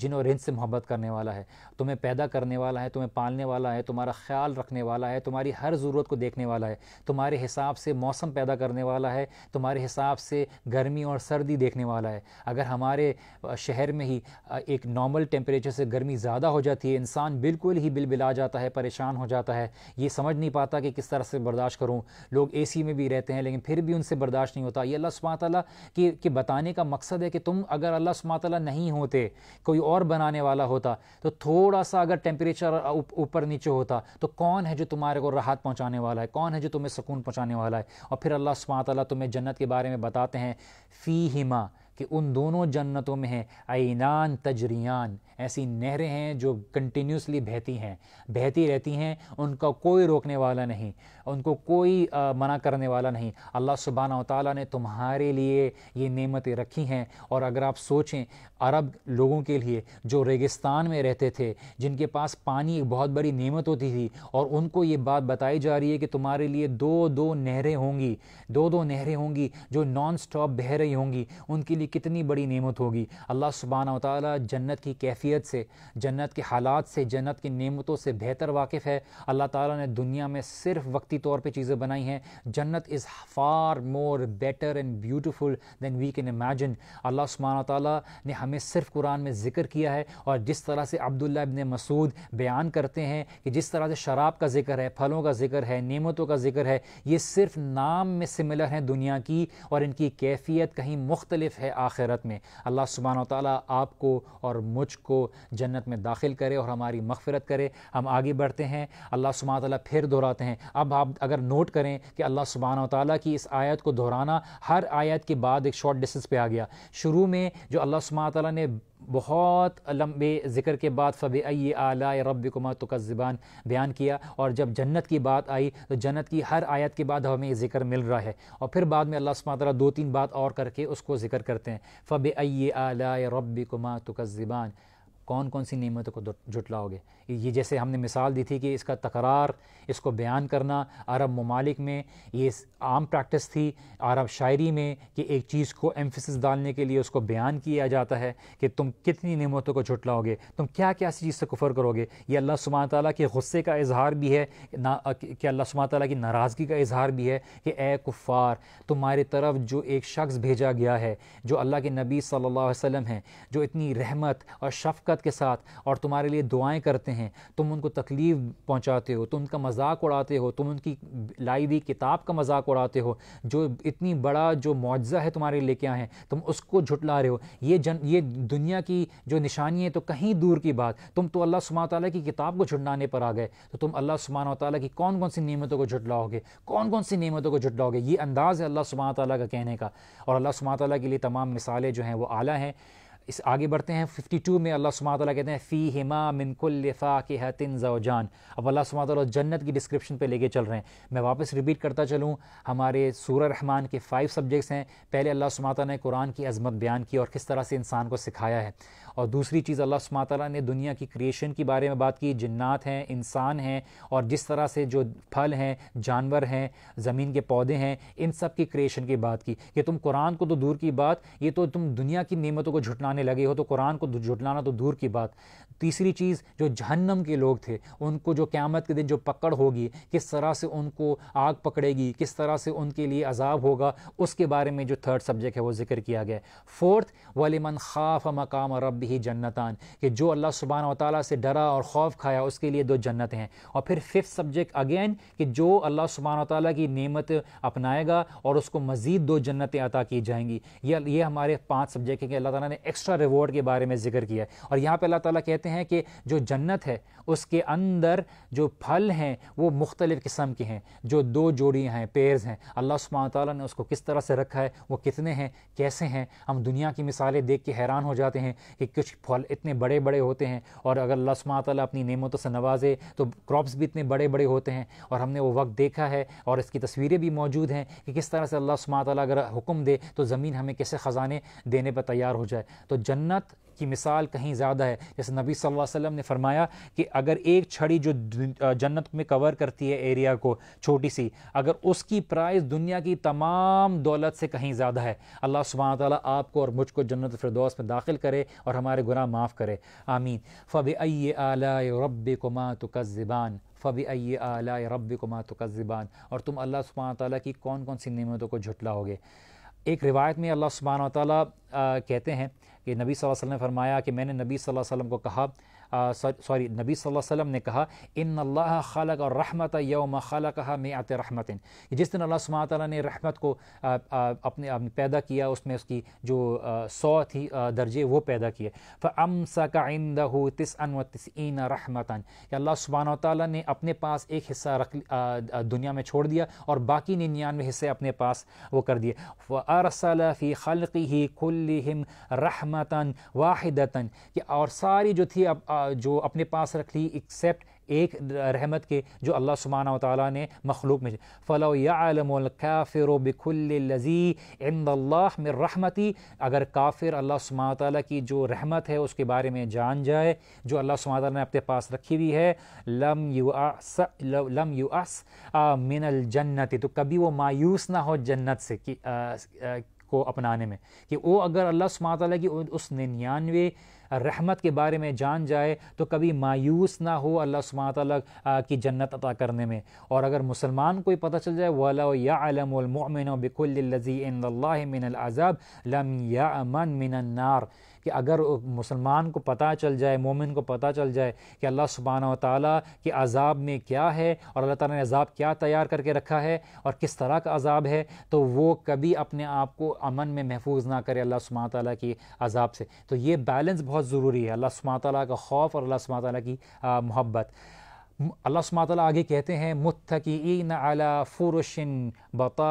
जिन और इंस से मोहब्बत करने वाला है तुम्हें पैदा करने वाला है तुम्हें पालने वाला है तुम्हारा ख्याल रखने वाला है तुम्हारी हर ज़रूरत को देखने वाला है तुम्हारे हिसाब से मौसम पैदा करने वाला है तुम्हारे हिसाब से गर्मी और सर्दी देखने वाला है अगर हमारे शहर में ही एक नॉर्मल टेम्परेचर वजह से गर्मी ज़्यादा हो जाती है इंसान बिल्कुल ही बिल बिला जाता है परेशान हो जाता है ये समझ नहीं पाता कि किस तरह से बर्दाश्त करूँ लोग ए सी में भी रहते हैं लेकिन फिर भी उनसे बर्दाश्त नहीं होता ये अल्लाह सुबह तला के, के बताने का मकसद है कि तुम अगर अल्लाह सुबह तला नहीं होते कोई और बनाने वाला होता तो थोड़ा सा अगर टेम्परेचर ऊपर नीचे होता तो कौन है जो तुम्हारे को राहत पहुँचाने वाला है कौन है जो तुम्हें सुकून पहुँचाने वाला है और फिर अल्लाह सुबह तला तुम्हें जन्नत के बारे में बताते हैं फ़ी हिमा कि उन दोनों जन्नतों में हैं ऐनान तजरियान ऐसी नहरें हैं जो कंटिन्यूसली बहती हैं बहती रहती हैं उनका कोई रोकने वाला नहीं उनको कोई आ, मना करने वाला नहीं अल्लाह सुबहाना ताली ने तुम्हारे लिए ये नेमतें रखी हैं और अगर आप सोचें अरब लोगों के लिए जो रेगिस्तान में रहते थे जिनके पास पानी एक बहुत बड़ी नेमत होती थी और उनको ये बात बताई जा रही है कि तुम्हारे लिए दो दो नहरें होंगी दो दो नहरें होंगी जो नॉन स्टॉप बह रही होंगी उनके लिए लिए कितनी बड़ी नेमत होगी अल्लाह सुबहाना ताली जन्नत की कैफियत से जन्नत के हालात से जन्नत की नेमतों से बेहतर वाकिफ़ है अल्लाह ताला ने दुनिया में सिर्फ वक्ती तौर पे चीज़ें बनाई हैं जन्नत is far more better and beautiful than we can imagine अल्लाह सुबहाना ताली ने हमें सिर्फ कुरान में ज़िक्र किया है और जिस तरह से अब्दुल्ला इबन मसूद बयान करते हैं कि जिस तरह से शराब का जिक्र है फलों का जिक्र है नेमतों का जिक्र है ये सिर्फ नाम में सिमिलर हैं दुनिया की और इनकी कैफियत कहीं मुख्तलिफ है आखिरत में अल्लाह सुबहान ताली आपको और मुझको जन्नत में दाखिल करे और हमारी मगफरत करे हम आगे बढ़ते हैं अल्लाह सुबहान ताली फिर दोहराते हैं अब आप अगर नोट करें कि अल्लाह सुबहान ताली की इस आयत को दोहराना हर आयत के बाद एक शॉर्ट डिस्टेंस पर आ गया शुरू में जो अल्लाह सुबहान ताली ने बहुत लंबे ज़िक्र के बाद फ़ब अय आला रबकुमा ज़बान बयान किया और जब जन्नत की बात आई तो जन्नत की हर आयत के बाद हमें ज़िक्र मिल रहा है और फिर बाद में अल्लाह सुबह दो तीन बात और करके उसको ज़िक्र करते हैं फ़ब अय आला रबकुमा तुकज़बान कौन कौन सी नियमतों को जुटलाओगे ये जैसे हमने मिसाल दी थी कि इसका तकरार इसको बयान करना अरब ममालिक में ये आम प्रैक्टिस थी अरब शायरी में कि एक चीज़ को एम्फिस डालने के लिए उसको बयान किया जाता है कि तुम कितनी नियमतों को जुटलाओगे तुम क्या क्या सी चीज़ से कुफर करोगे ये अल्लाह सुबह ताली के गुस्से का इजहार भी है ना कि अल्लाह सुबह ताली की नाराज़गी का इजहार भी है कि ए कुफ़ार तुम्हारी तरफ जो एक शख्स भेजा गया है जो अल्लाह के नबी सल्ला वसम है जो इतनी रहमत और शफ़क़त शफ़क़त के साथ और तुम्हारे लिए दुआएं करते हैं तुम उनको तकलीफ़ पहुंचाते हो तुम उनका मजाक उड़ाते हो तुम उनकी लाई हुई किताब का मजाक उड़ाते हो जो इतनी बड़ा जो मुआवजा है तुम्हारे लेके आए हैं तुम उसको झुटला रहे हो ये जन ये दुनिया की जो निशानी है तो कहीं दूर की बात तुम तो अल्लाह सुबह ताली की किताब को झुटलाने पर आ गए तो तुम अल्लाह सुबहान ताली की कौन कौन सी नियमतों को झुटलाओगे कौन कौन सी नियमतों को झुटलाओगे ये अंदाज़ है अल्लाह सुबहान ताली का कहने का और अल्लाह सुबहान ताली के लिए तमाम मिसालें जो हैं वो आला हैं इस आगे बढ़ते हैं 52 में अल्लाह सुबह कहते हैं फ़ी हिमा लिफा के हतिन जान अब अल्लाह सुमा जन्नत की डिस्क्रिप्शन पे लेके चल रहे हैं मैं वापस रिपीट करता चलूँ हमारे सूर रहमान के फ़ाइव सब्जेक्ट्स हैं पहले अल्लाह सुबह ने कुरान की अजमत बयान की और किस तरह से इंसान को सिखाया है और दूसरी चीज़ अल्लाह सुमा तला ने दुनिया की क्रिएशन के बारे में बात की जन्नात हैं इंसान हैं और जिस तरह से जो फल हैं जानवर हैं ज़मीन के पौधे हैं इन सब की क्रिएशन की बात की कि तुम कुरान को तो दूर की बात ये तो तुम दुनिया की नियमतों को झुटलाने लगे हो तो कुरान को झुटलाना तो दूर की बात तीसरी चीज़ जो जहन्नम के लोग थे उनको जो क़्यामत के दिन जो पकड़ होगी किस तरह से उनको आग पकड़ेगी किस तरह से उनके लिए अजाब होगा उसके बारे में जो थर्ड सब्जेक्ट है वो जिक्र किया गया फोर्थ वलिमन खाफ मकाम रब भी जन्नतान कि जो अल्लाह सुबहाना ताली से डरा और खौफ खाया उसके लिए दो जन्नतें हैं और फिर फिफ्थ सब्जेक्ट अगेन कि जो अल्लाह सुबहाना ताली की नेमत अपनाएगा और उसको मज़ीद दो जन्नतें अता की जाएंगी ये ये हमारे पाँच सब्जेक्ट हैं कि अल्लाह ताली ने एक्स्ट्रा रिवॉर्ड के बारे में जिक्र किया और यहाँ पर अल्लाह ताली कहते हैं कि जो जन्नत है उसके अंदर जो फल हैं वो मुख्तलिफ़ किस्म के हैं जो दो जोड़ियाँ हैं पेयर्स हैं अल्लाह सुबहाना ताली ने उसको किस तरह से रखा है वो कितने हैं कैसे हैं हम दुनिया की मिसालें देख के हैरान हो जाते हैं कि कुछ फल इतने बड़े बड़े होते हैं और अगर लसमा तला अपनी नेमतों से नवाजे तो क्रॉप्स भी इतने बड़े बड़े होते हैं और हमने वो वक्त देखा है और इसकी तस्वीरें भी मौजूद हैं कि किस तरह से अल्लाह तला अगर हुक्म दे तो ज़मीन हमें कैसे ख़जाने देने पर तैयार हो जाए तो जन्नत की मिसाल कहीं ज़्यादा है जैसे नबी सल अलैहि ने फरमाया कि अगर एक छड़ी जो जन्नत में कवर करती है एरिया को छोटी सी अगर उसकी प्राइस दुनिया की तमाम दौलत से कहीं ज़्यादा है अल्लाह सुबह ताली आपको और मुझको जन्नत फिरदौस में दाखिल करे और हमारे गुना माफ़ करे आमीन फ़ब अय आला रब तो कज़बान फ़बी अय आला रब कुमा तो कज़बान और तुम अल्लाह सुबह ताली की कौन कौन सी नमतों को झुटलाओगे एक रिवायत में अल्लाह सुबहान तहते हैं कि नबी वसल्लम ने फरमाया कि मैंने नबी वसल्लम को कहा सॉरी नबी सल्लल्लाहु अलैहि वसल्लम ने कहा इन अल्लाह खालक और रहमत यौम खालक मैं आते रहमतिन जिस दिन अल्लाह सुबह ताली ने रहमत को अपने अपने पैदा किया उसमें उसकी जो सौ थी दर्जे वो पैदा किए फ़म सका आइंदा हो तिसन व तसन रहमतन अल्लाह सुबहान ताली ने अपने पास एक हिस्सा रख दुनिया में छोड़ दिया और बाकी निन्यानवे हिस्से अपने पास वो कर दिए वरसलफ़ी खलक़ी ही खुल्लिम रहमतन वाहिदतन और सारी जो थी अब जो अपने पास रख ली एक्सेप्ट एक रहमत के जो अल्लाह सुबहाना ताली ने मखलूक में फ़लो याफ़िर बिखुल लजी मिर रहमती अगर काफिर अल्लाह सुबहाना ताली की जो रहमत है उसके बारे में जान जाए जो अल्लाह सुबहाना ने अपने पास रखी हुई है लम यू आस लम यू मिनल जन्नत तो कभी वो मायूस ना हो जन्नत से कि आ, आ, को अपनाने में कि वो अगर अल्लाह सुबहाना ताली की उस निन्यानवे रहमत के बारे में जान जाए तो कभी मायूस ना हो अल्लाह सुबह की जन्नत अता करने में और अगर मुसलमान को पता चल जाए वलमन बिकुल्लजी मिनल अज़ब लम या अमन मिनन्नार कि अगर मुसलमान को पता चल जाए मोमिन को पता चल जाए कि अल्लाह सुबहाना ताली के अजाब में क्या है और अल्लाह ताली ने अजाब क्या तैयार करके रखा है और किस तरह का अजाब है तो वो कभी अपने आप को अमन में महफूज ना करे अल्लाह सुबहाना ताली की अजाब से तो ये बैलेंस बहुत ज़रूरी है अल्लाह सुबहाना ताली का खौफ और अल्लाह सुबहाना ताली की मोहब्बत अल्लाह सुमातला आगे कहते हैं इन अला फ़ुरशिन बता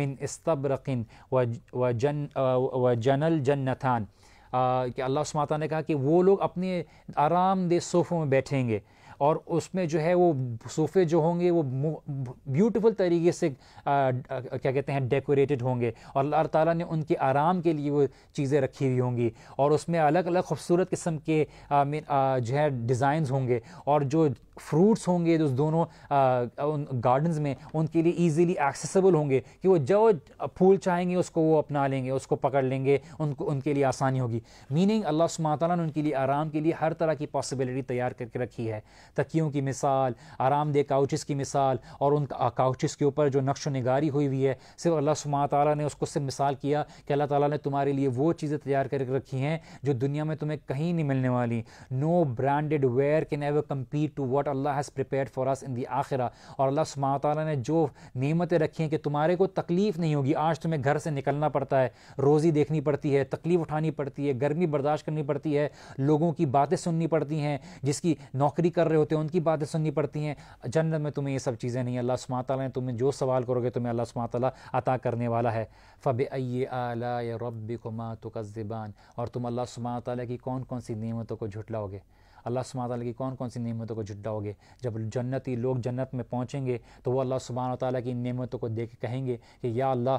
मिन इस्तबरकिन व जन व जनल जन्नतान कि अल्लाह सुमाता ने कहा कि वो लोग अपने आरामदेह सोफ़ों में बैठेंगे और उसमें जो है वो सोफ़े जो होंगे वो ब्यूटीफुल तरीके से आ, आ, क्या कहते हैं डेकोरेटेड होंगे और अल्लाह ताला ने उनके आराम के लिए वो चीज़ें रखी हुई होंगी और उसमें अलग अलग खूबसूरत किस्म के आ, जो है डिज़ाइंस होंगे और जो फ्रूट्स होंगे जो दोनों उन गार्डन्स में उनके लिए ईजीली एक्सेसिबल होंगे कि वो जो फूल चाहेंगे उसको वो अपना लेंगे उसको पकड़ लेंगे उनको उनके लिए आसानी होगी मीनिंग अल्लाह सुबह ने उनके लिए आराम के लिए हर तरह की पॉसिबिलिटी तैयार करके रखी है तकियों की मिसाल आरामदेह काउचिस की मिसाल और उन काउचिस के ऊपर जो नक्श नगारी हुई हुई है सिर्फ अल्लाह सुबह ताली ने उसको सिर्फ मिसाल किया कि अल्लाह ताली ने तुम्हारे लिए वो चीज़ें तैयार करके रखी हैं जो दुनिया में तुम्हें कहीं नहीं मिलने वाली no branded wear can ever compete to what अल्लाह has prepare for us in the आखिर और अल्लाह सुमा ने जो नेमतें रखी हैं कि तुम्हारे को तकलीफ़ नहीं होगी आज तुम्हें घर से निकलना पड़ता है रोज़ी देखनी पड़ती है तकलीफ़ उठानी पड़ती है गर्मी बर्दाश्त करनी पड़ती है लोगों की बातें सुननी पड़ती हैं जिसकी नौकरी कर रहे होते हैं उनकी बातें सुननी पड़ती हैं जन्नत में तुम्हें ये सब चीज़ें नहीं अल्लाह सुमा ताली ने तुम्हें जो सवाल करोगे तुम्हें अल्लाह सुमा ताली अता करने वाला है फ़ब आला रब को माँ और तुम अल्लाह सुबह ताली की कौन कौन सी नियमतों को झुटलाओगे अल्लाह सुबह की कौन कौन सी नियमतों को होगे जब जन्नती लोग जन्नत में पहुँचेंगे तो वह अल्लाह सुबहान ताली की नियमतों को देख कहेंगे कि या अल्लाह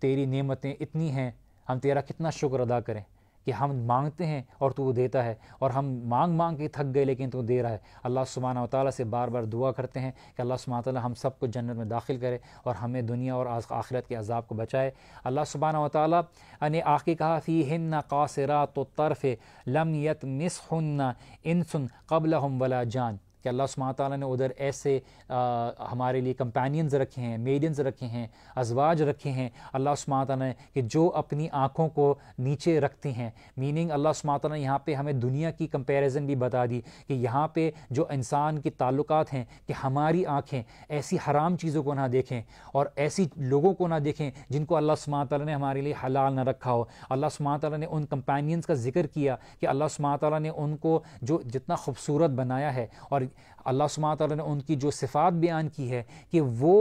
तेरी नियमतें इतनी हैं हम तेरा कितना शुक्र अदा करें कि हम मांगते हैं और तू देता है और हम मांग मांग के थक गए लेकिन तू दे रहा है अल्लाह सुबहाना ताली से बार बार दुआ करते हैं कि अल्लाह सुबहाना ताली हम सबको जन्नत में दाखिल करे और हमें दुनिया और आखिरत के अजाब को बचाए अल्लाह सुबहाना ताली ने आख़ि कहा फ़ी हिन्न कासरा तो तरफ़ लम यत मिस हन्ना सुन कबल हम वला जान कि अल्लाह सुबह ने उधर ऐसे आ, हमारे लिए कंपेनियंस रखे हैं मेडियंस रखे हैं अजवाज रखे हैं अल्लाह सुबह ने कि जो अपनी आँखों को नीचे रखते हैं मीनिंग अल्लाह सुबह ने यहाँ पर हमें दुनिया की कंपेरिजन भी बता दी कि यहाँ पर जो इंसान के ताल्लुक हैं कि हमारी आँखें ऐसी हराम चीज़ों को ना देखें और ऐसी लोगों को ना देखें जिनको अल्लाह सुबह ने हमारे लिए हलाल ना रखा हो अल्लाह सुबह ने उन कंपेनियंस का जिक्र किया कि अल्लाह सुबह ने उनको जो जितना खूबसूरत बनाया है और अल्लाह सुबह ने उनकी जो सिफात बयान की है कि वो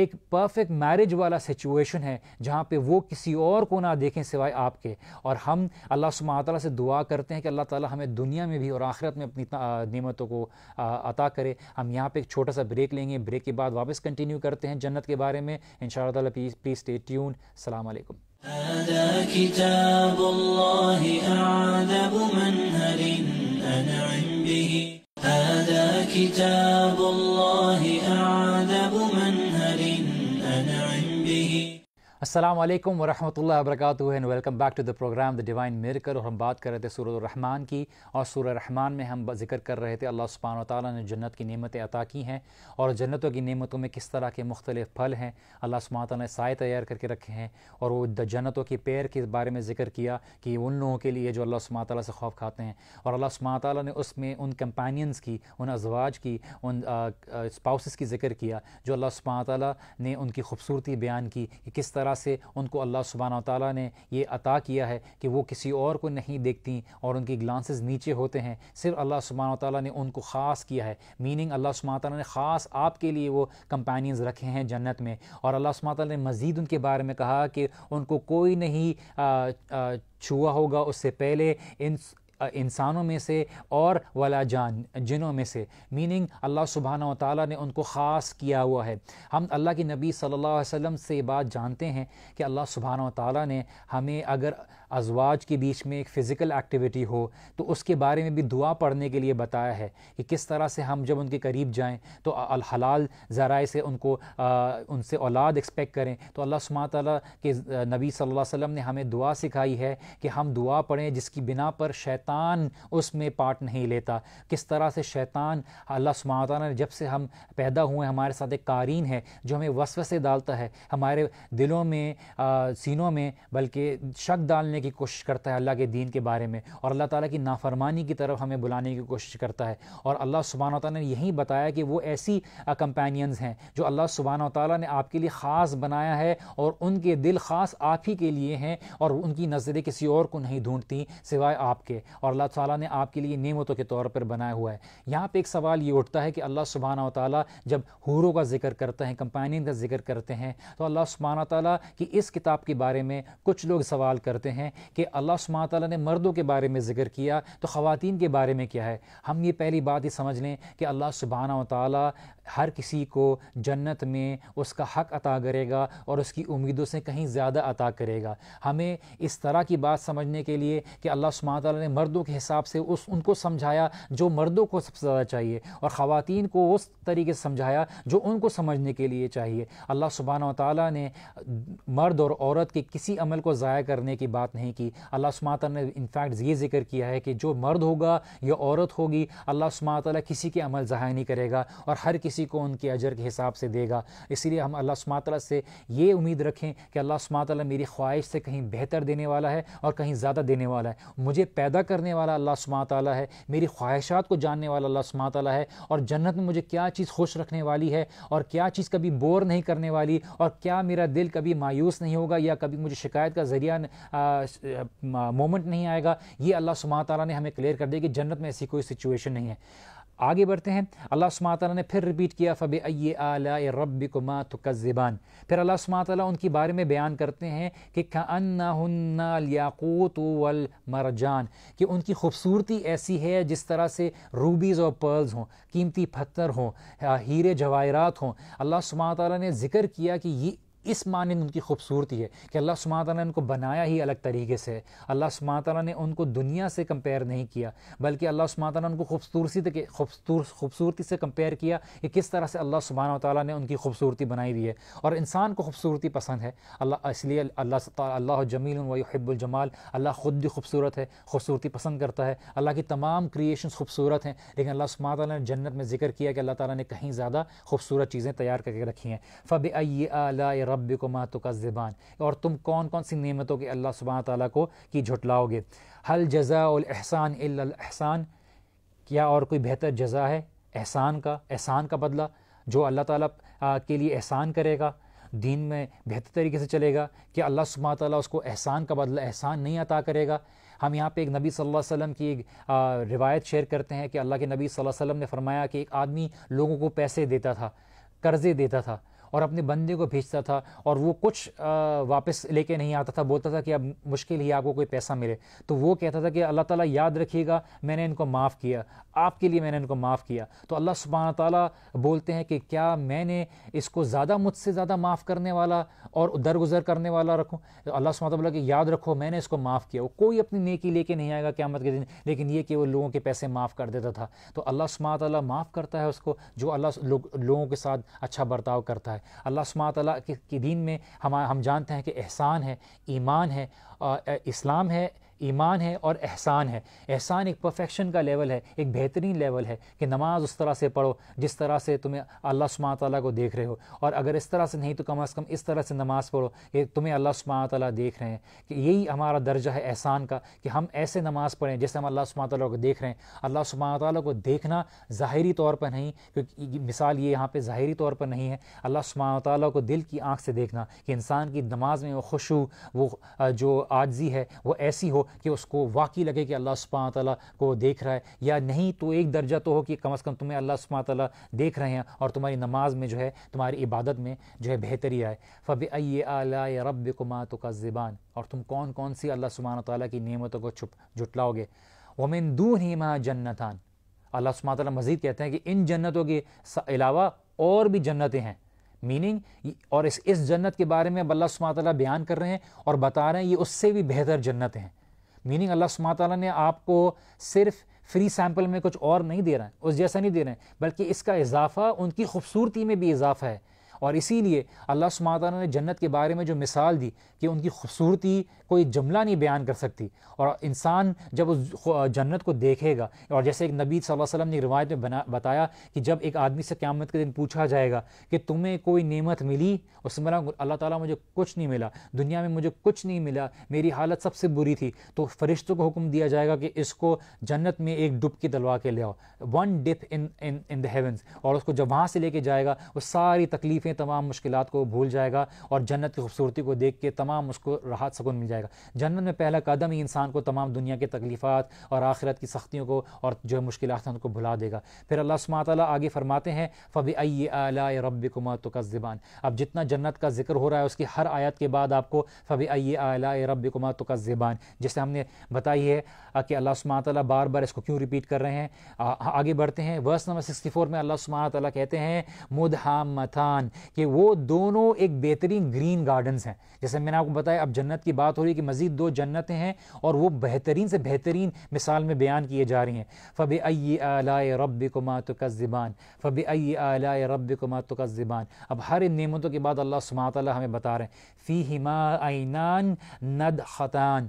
एक परफेक्ट मैरिज वाला सिचुएशन है जहाँ पे वो किसी और को ना देखें सिवाय आपके और हम अल्लाह सुबह ताली से दुआ करते हैं कि अल्लाह ताला हमें दुनिया में भी और आखिरत में अपनी नियमतों को अता करे हम यहाँ पे एक छोटा सा ब्रेक लेंगे ब्रेक के बाद वापस कंटिन्यू करते हैं जन्नत के बारे में इन शाला प्लीज़ प्लीज़ स्टे ट्यून सलामकुम هذا كتاب الله أعذب أنعم به هذا كتاب الله أعذب من अस्सलाम वालेकुम वरहमतुल्लाह वबरकू and welcome back to the programme the divine miracle और हम बात कर रहे थे सूरत रहमान की और सूरह रहमान में हम जिक्र कर रहे थे अल्लाह सुबहान ताली ने जन्नत की नेमतें अता की हैं और जन्नतों की नेमतों में किस तरह के मुख्तलिफ़ फल हैं अल्लाह सुबहान ताली ने साय तैयार करके रखे हैं और वो जन्नतों की पैर के बारे में जिक्र किया कि उन लोगों के लिए जो अल्लाह सुबहान ताली से खौफ खाते हैं और अल्लाह सुबहान ताली ने उसमें उन कंपेनियंस की उन अजवाज की उन स्पाउसेस की जिक्र किया जो अल्लाह सुबहान ताली ने उनकी खूबसूरती बयान की कि किस तरह तरह से उनको अल्लाह सुबहाना ताली ने ये अता किया है कि वो किसी और को नहीं देखती और उनकी ग्लांसेस नीचे होते हैं सिर्फ अल्लाह सुबहाना ताली ने उनको ख़ास किया है मीनिंग अल्लाह सुबहाना ताली ने ख़ास आपके लिए वो कंपेनियंस रखे हैं जन्नत में और अल्लाह सुबहाना ताली ने मज़ीद उनके बारे में कहा कि उनको कोई नहीं छुआ होगा उससे पहले इन इंसानों में से और वाला जान जिनों में से मीनिंग अल्लाह सुबहाना ताली ने उनको ख़ास किया हुआ है हम अल्लाह के नबी सल्लल्लाहु अलैहि वसल्लम से ये बात जानते हैं कि अल्लाह सुबहाना ताली ने हमें अगर अजवाज के बीच में एक फ़िज़िकल एक्टिविटी हो तो उसके बारे में भी दुआ पढ़ने के लिए बताया है कि किस तरह से हम जब उनके करीब जाएँ तो अल हलाल ज़रा से उनको आ, उनसे औलाद एक्सपेक्ट करें तो अल्लाह सुमा तला के नबी सल्लल्लाहु अलैहि वसल्लम ने हमें दुआ सिखाई है कि हम दुआ पढ़ें जिसकी बिना पर शैतान उसमें पार्ट नहीं लेता किस तरह से शैतान अल्लाह सुमा ने जब से हम पैदा हुए हमारे साथ एक कारीन है जो हमें से डालता है हमारे दिलों में आ, सीनों में बल्कि शक डालने समझने की कोशिश करता है अल्लाह के दीन के बारे में और अल्लाह ताला की नाफरमानी की तरफ हमें बुलाने की कोशिश करता है और अल्लाह सुबहाना तौर ने यही बताया कि वो ऐसी कंपेनियंस हैं जो अल्लाह सुबहाना तौर ने आपके लिए ख़ास बनाया है और उनके दिल ख़ास आप ही के लिए हैं और उनकी नज़रें किसी और को नहीं ढूंढती सिवाय आपके और अल्लाह ताला ने आपके लिए नेमतों के तौर पर बनाया हुआ है यहाँ पर एक सवाल ये उठता है कि अल्लाह सुबहाना ताली जब हूरों का जिक्र करते हैं कंपेनियन का जिक्र करते हैं तो अल्लाह सुबहाना ताली की इस किताब के बारे में कुछ लोग सवाल करते हैं हैं कि अल्लाह सुबह ने मर्दों के बारे में ज़िक्र किया तो ख़वान के बारे में क्या है हम ये पहली बात ही समझ लें कि अल्लाह सुबहाना ताली हर किसी को जन्नत में उसका हक अता करेगा और उसकी उम्मीदों से कहीं ज़्यादा अता करेगा हमें इस तरह की बात समझने के लिए कि अल्लाह सुबहाना ने मर्दों के हिसाब से उस उनको समझाया जो मर्दों को सबसे ज़्यादा चाहिए और ख़वान को उस तरीके से समझाया जो उनको समझने के लिए चाहिए अल्लाह सुबहाना ताली ने मर्द और औरत के किसी अमल को ज़ाया करने की बात नहीं नहीं की अल्लाह सुमात ने इनफैक्ट ये जिक्र किया है कि जो मर्द होगा या औरत होगी अल्लाह सुमात किसी के अमल ज़ाया नहीं करेगा और हर किसी को उनके अजर के हिसाब से देगा इसीलिए हम अल्लाह सुमात से ये उम्मीद रखें कि अल्लाह सुमात मेरी ख्वाहिश से कहीं बेहतर देने वाला है और कहीं ज़्यादा देने वाला है मुझे पैदा करने वाला अल्लाह सुमात है मेरी ख्वाहिशात को जानने वाला अल्लाह सुमात है और जन्नत में मुझे क्या चीज़ खुश रखने वाली है और क्या चीज़ कभी बोर नहीं करने वाली और क्या मेरा दिल कभी मायूस नहीं होगा या कभी मुझे शिकायत का ज़रिया मोमेंट नहीं आएगा ये अल्लाह सुबह ताली ने हमें क्लियर कर दिया कि जन्नत में ऐसी कोई सिचुएशन नहीं है आगे बढ़ते हैं अल्लाह सुबह ने फिर रिपीट किया फ़ब अय आला रब कुमा तुकज़िबान फिर अल्लाह सुबह ताली उनके बारे में बयान करते हैं कि खन्नायाकूत वल मरजान कि उनकी खूबसूरती ऐसी है जिस तरह से रूबीज़ और पर्ल्स हों कीमती पत्थर हों हीरे जवाहरात हों अल्लाह सुबह ताली ने ज़िक्र किया कि ये इस मानी उनकी खूबसूरती है कि अल्लाह सुबह ने उनको बनाया ही अलग तरीके से अल्लाह सुबह ताली ने उनको दुनिया से कंपेयर नहीं किया बल्कि अल्लाह सुबह ताली ने उनको खूबसूरती के खूबसूरती से कंपेयर किया कि किस तरह से अल्लाह सुबहाना ताली ने उनकी खूबसूरती बनाई हुई है और इंसान को खूबसूरती पसंद है अल्लाह इसलिए अल्लाह जमील वहीबुलजमाल अल्लाह ख़ुद भी खूबसूरत है खूबसूरती पसंद करता है अल्लाह की तमाम क्रिएशन खूबसूरत हैं लेकिन अल्लाह सुबह ने जन्नत में जिक्र किया कि अल्लाह ताली ने कहीं ज़्यादा खूबसूरत चीज़ें तैयार करके रखी हैं फ़ब आई रब को मातु का ज़बान और तुम कौन कौन सी नियमतों के अल्लाह सुबह ताली को की झुटलाओगे हल जजा जज़ासान एहसान क्या और कोई बेहतर जजा है एहसान का एहसान का बदला जो अल्लाह ताला के लिए एहसान करेगा दीन में बेहतर तरीके से चलेगा कि अल्लाह सुबह ताली उसको एहसान का बदला एहसान नहीं अता करेगा हम यहाँ पे एक नबी सल्लल्लाहु अलैहि वसल्लम की एक रिवायत शेयर करते हैं कि अल्लाह के नबी सल्लल्लाहु अलैहि वसल्लम ने फरमाया कि एक आदमी लोगों को पैसे देता था कर्ज़े देता था और अपने बंदे को भेजता था और वो कुछ वापस लेके नहीं आता था बोलता था कि अब मुश्किल ही आपको कोई पैसा मिले तो वो कहता था कि अल्लाह ताला याद रखिएगा मैंने इनको माफ़ किया आपके लिए मैंने इनको माफ़ किया तो अल्लाह सुबहाना ताला बोलते हैं कि क्या मैंने इसको ज़्यादा मुझसे ज़्यादा माफ़ करने वाला और दरगुजर करने वाला रखूँ तो अल्लाह सुबह ताला कि याद रखो मैंने इसको माफ़ किया वो कोई अपनी नेकी लेके नहीं आएगा क्यामत के दिन लेकिन ये कि वो लोगों के पैसे माफ़ कर देता था तो अल्लाह सुबह ताला माफ़ करता है उसको जो अल्लाह लोगों के साथ अच्छा बर्ताव करता है है अल्लाह सुमा तला के, के दीन में हम हम जानते हैं कि एहसान है ईमान है इस्लाम है ईमान है और एहसान है एहसान एक परफेक्शन का लेवल है एक बेहतरीन लेवल है कि नमाज उस तरह से पढ़ो जिस तरह से तुम्हें अल्लाह सुबह ताली को देख रहे हो और अगर इस तरह से नहीं तो कम अज़ कम इस तरह से नमाज़ पढ़ो कि तुम्हें अल्लाह सुबह ताली देख रहे हैं कि यही हमारा दर्जा है एहसान का कि हम ऐसे नमाज़ पढ़ें जैसे हम अल्लाह सुबह ताली को देख रहे हैं अल्लाह सुबह ताली को देखना ज़ाहरी तौर पर नहीं क्योंकि मिसाल ये यहाँ पर ज़ाहरी तौर पर नहीं है अल्लाह सुबह ताली को दिल की आँख से देखना कि इंसान की नमाज में वो खुशू वो जो आजी है वो ऐसी हो कि उसको वाकई लगे कि अल्लाह सुबह तला को देख रहा है या नहीं तो एक दर्जा तो हो कि कम अज़ कम तुम्हें अल्लाह सुबह तला देख रहे हैं और तुम्हारी नमाज में जो है तुम्हारी इबादत में जो है बेहतरी आए फ़ब अला रब कुमा का ज़बान और तुम कौन कौन सी अल्लाह सुबहान ताली की नियमतों को छुप जुटलाओगे वमिन दून ही माँ जन्नतान अल्लाह सुबह ताली मज़ीद कहते हैं कि इन जन्नतों के अलावा और भी जन्नतें हैं मीनिंग और इस इस जन्नत के बारे में अब अल्लाह सुबह बयान कर रहे हैं और बता रहे हैं ये उससे भी बेहतर जन्नत हैं मीनिंग अल्लाह सुबह ने आपको सिर्फ फ्री सैम्पल में कुछ और नहीं दे रहा है उस जैसा नहीं दे रहे हैं बल्कि इसका इजाफा उनकी खूबसूरती में भी इजाफा है और इसीलिए अल्लाह सुबहाना ने जन्नत के बारे में जो मिसाल दी कि उनकी खूबसूरती कोई जुमला नहीं बयान कर सकती और इंसान जब उस जन्नत को देखेगा और जैसे एक नबी वसल्लम ने रिवायत में बना बताया कि जब एक आदमी से क़्यामत के दिन पूछा जाएगा कि तुम्हें कोई नेमत मिली उसमें बोला अल्लाह ताला मुझे कुछ नहीं मिला दुनिया में मुझे कुछ नहीं मिला मेरी हालत सबसे बुरी थी तो फरिश्तों को हुक्म दिया जाएगा कि इसको जन्नत में एक डुब की तलवा के ले आओ one dip in in in the और उसको जब वहाँ से लेके जाएगा वो सारी तकलीफ़ें के तमाम मुश्किल को भूल जाएगा और जन्नत की खूबसूरती को देख के तमाम उसको राहत सुकून मिल जाएगा जन्नत में पहला कदम ही इंसान को तमाम दुनिया के तकलीफ़ात और आखिरत की सख्तियों को और जो है मुश्किल उनको भुला देगा फिर अल्लाह सुमा तला आगे फरमाते हैं फ़बी अई अला रब कुमा ज़िबान अब जितना जन्नत का जिक्र हो रहा है उसकी हर आयत के बाद आपको फ़बी अई अला रब कुमा तो ज़िबान जैसे हमने बताई है कि अल्लाह सुमा तला बार बार इसको क्यों रिपीट कर रहे हैं आगे बढ़ते हैं वर्स नंबर सिक्सटी फोर में अल्लाह सुमा तला कहते हैं मुदहाम मथान कि वो दोनों एक बेहतरीन ग्रीन गार्डन्स हैं जैसे मैंने आपको बताया अब जन्नत की बात हो रही है कि मज़ीद दो जन्नतें हैं और वो बेहतरीन से बेहतरीन मिसाल में बयान किए जा रही हैं फ़ब अई आलाए रब को मात ज़िबान फ़ब अई आलाए रब को मात ज़िबान अब हर इन नियमतों के बाद अल्लाह सुमात हमें बता रहे हैं फ़ी हिमा आइनान नद खतान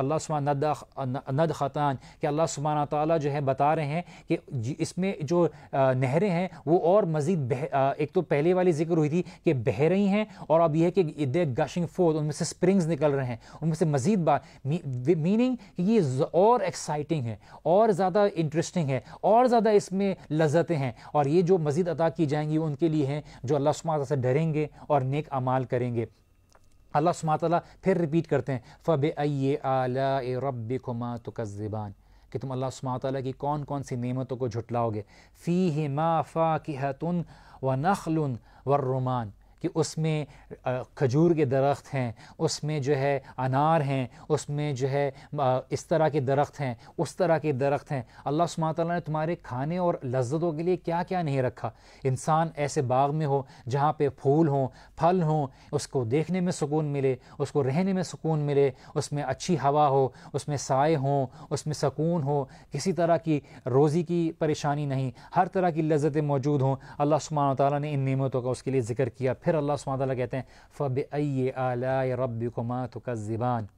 अल्लाह सुबह नद ख़तान कि अल्लाह सुबहाना ताली जो है बता रहे हैं कि इसमें जो नहरें हैं वो और मज़ीद बह एक तो पहले वाली जिक्र हुई थी कि बह रही हैं और अब यह है कि दे गशिंग फोर्थ उनमें से स्प्रिंग्स निकल रहे हैं उनमें से मज़ीद बात मीनिंग कि ये और एक्साइटिंग है और ज़्यादा इंटरेस्टिंग है और ज़्यादा इसमें लज्जतें हैं और ये जो मज़ीद अदा की जाएंगी उनके लिए हैं जो अल्लाह सुबह से डरेंगे और नेक अमाल करेंगे अल्लाह तला फिर रिपीट करते हैं फ़ब आला रब तो तुकज़बान कि तुम अल्लाह तला की कौन कौन सी नियमतों को झुटलाओगे फ़ी मा फ़ा की हतुन व नखलुन व रुमान कि उसमें खजूर के दरख्त हैं उसमें जो है अनार हैं उसमें जो है इस तरह के दरख्त हैं उस तरह के दरख्त हैं अल्लाह सुबह ने तुम्हारे खाने और लज्जतों के लिए क्या क्या नहीं रखा इंसान ऐसे बाग में हो जहाँ पे फूल हों फल हों उसको देखने में सुकून मिले उसको रहने में सुकून मिले उसमें अच्छी हवा हो उसमें साए हों उसमें सुकून हो किसी तरह की रोज़ी की परेशानी नहीं हर तरह की लज्जतें मौजूद हों अल्लाह सुबह ताली ने इन नियमतों का उसके लिए ज़िक्र किया फिर फिर अल्लाह सुबह कहते हैं फ़ब आलाय रब कुमा तुकज़िबान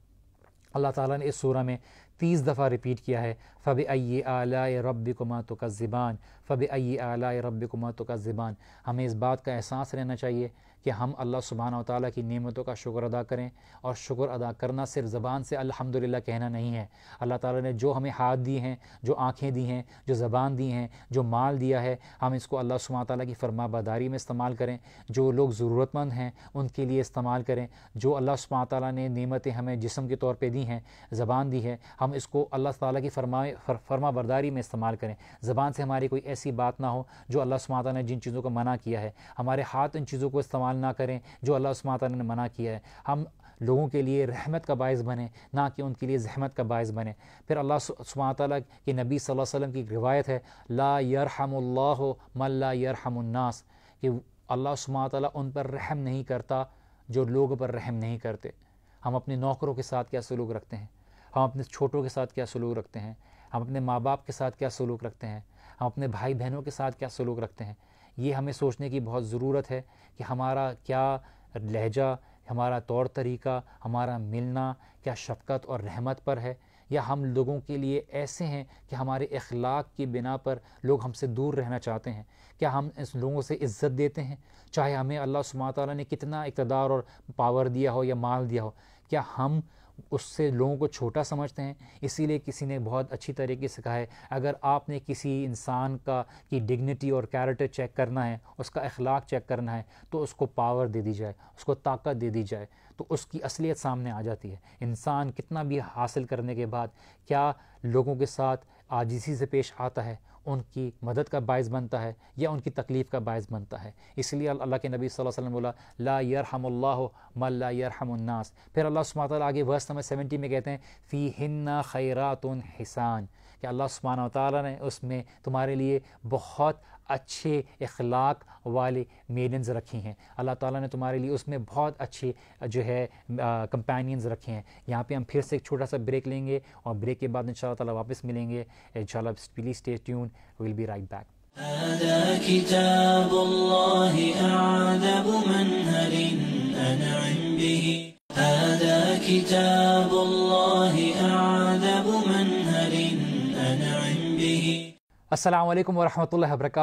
अल्लाह ताला ने इस सूरा में तीस दफ़ा रिपीट किया है फ़ब अय आलाय रब कुमा तुकज़िबान फ़ब अय आलाय रब कुमा तुकज़िबान हमें इस बात का एहसास रहना चाहिए कि हम अल्लाह सुबहाना ताली की नियमतों का शुक्र अदा करें और शुक्र अदा करना सिर्फ ज़बान से अल्हम्दुलिल्लाह कहना नहीं है अल्लाह ताला ने जो हमें हाथ दिए हैं जो आँखें दी हैं जो ज़बान दी हैं जो माल दिया है हम इसको अल्लाह सुबह ताली की फरमाबादारी में इस्तेमाल करें जो लोग ज़रूरतमंद हैं उनके लिए इस्तेमाल करें जो अल्लाह सुबह ताली ने नियमतें हमें जिसम के तौर पर दी हैं ज़बान दी है हम इसको अल्लाह ताली की फरमा फरमा बरदारी में इस्तेमाल करें ज़बान से हमारी कोई ऐसी बात ना हो जो अल्लाह सुबह ने जिन चीज़ों को मना किया है हमारे हाथ इन चीज़ों को इस्तेमाल इस्तेमाल ना करें जो अल्लाह उसमान ने मना किया है हम लोगों के लिए रहमत का बायस बने ना कि उनके लिए जहमत का बायस बने फिर अल्लाह सुबह ताली के नबी सल्लल्लाहु अलैहि वसल्लम की रिवायत है ला यरहमल्ला मल्ला यरहमुन्नास कि अल्लाह सुबह ताली उन पर रहम नहीं करता जो लोगों पर रहम नहीं करते हम अपने नौकरों के साथ क्या सलूक रखते हैं हम अपने छोटों के साथ क्या सलूक रखते हैं हम अपने माँ बाप के साथ क्या सलूक रखते हैं हम अपने भाई बहनों के साथ क्या सलूक रखते हैं ये हमें सोचने की बहुत ज़रूरत है कि हमारा क्या लहजा हमारा तौर तरीका हमारा मिलना क्या शफकत और रहमत पर है या हम लोगों के लिए ऐसे हैं कि हमारे अखलाक की बिना पर लोग हमसे दूर रहना चाहते हैं क्या हम इस लोगों से इज़्ज़त देते हैं चाहे हमें अल्लाह सुमा ताली ने कितना इकतदार और पावर दिया हो या माल दिया हो क्या हम उससे लोगों को छोटा समझते हैं इसीलिए किसी ने बहुत अच्छी तरीके से कहा है अगर आपने किसी इंसान का की डिग्निटी और कैरेक्टर चेक करना है उसका अखलाक चेक करना है तो उसको पावर दे दी जाए उसको ताकत दे दी जाए तो उसकी असलियत सामने आ जाती है इंसान कितना भी हासिल करने के बाद क्या लोगों के साथ आजिसी से पेश आता है उनकी मदद का बायस बनता है या उनकी तकलीफ़ का बायस बनता है इसलिए अल्लाह के नबी सल्लल्लाहु अलैहि वसल्लम बोला ला यरहमल्ला मल्ला यरहमन्नास फिर अल्लाह सुबहाना आगे वर्स नंबर सेवेंटी में कहते हैं फ़ी हिन्ना खैरात हिसान कि अल्लाह सुबहाना ताली ने उसमें तुम्हारे लिए बहुत अच्छे अखलाक वाले मेडन्स रखी हैं अल्लाह ताला ने तुम्हारे लिए उसमें बहुत अच्छे जो है कंपेनियंस रखे हैं यहाँ पे हम फिर से एक छोटा सा ब्रेक लेंगे और ब्रेक के बाद इन ताला वापस मिलेंगे इन please stay tuned will be right back هذا كتاب الله أعذب من असलम वरहमल वरक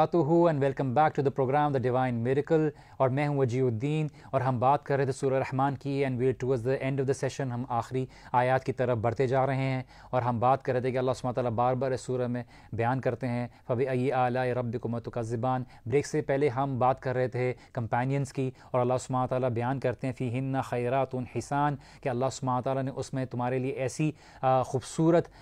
and welcome back to the programme the divine miracle और मैं हूं वजीउद्दीन और हम बात कर रहे थे सूर रहमान की and we towards the end of the session हम आखिरी आयात की तरफ बढ़ते जा रहे हैं और हम बात कर रहे थे कि अल्लाह सुबह बार बार इस में बयान करते हैं फबी अई आला रब कुमत का ज़बान ब्रेक से पहले हम बात कर रहे थे कंपेनियंस की और अल्लाह सुबह ताली बयान करते हैं फ़ी हिन्ना खैरात हिसान कि अल्लाह सुबह ताली ने उसमें तुम्हारे लिए ऐसी खूबसूरत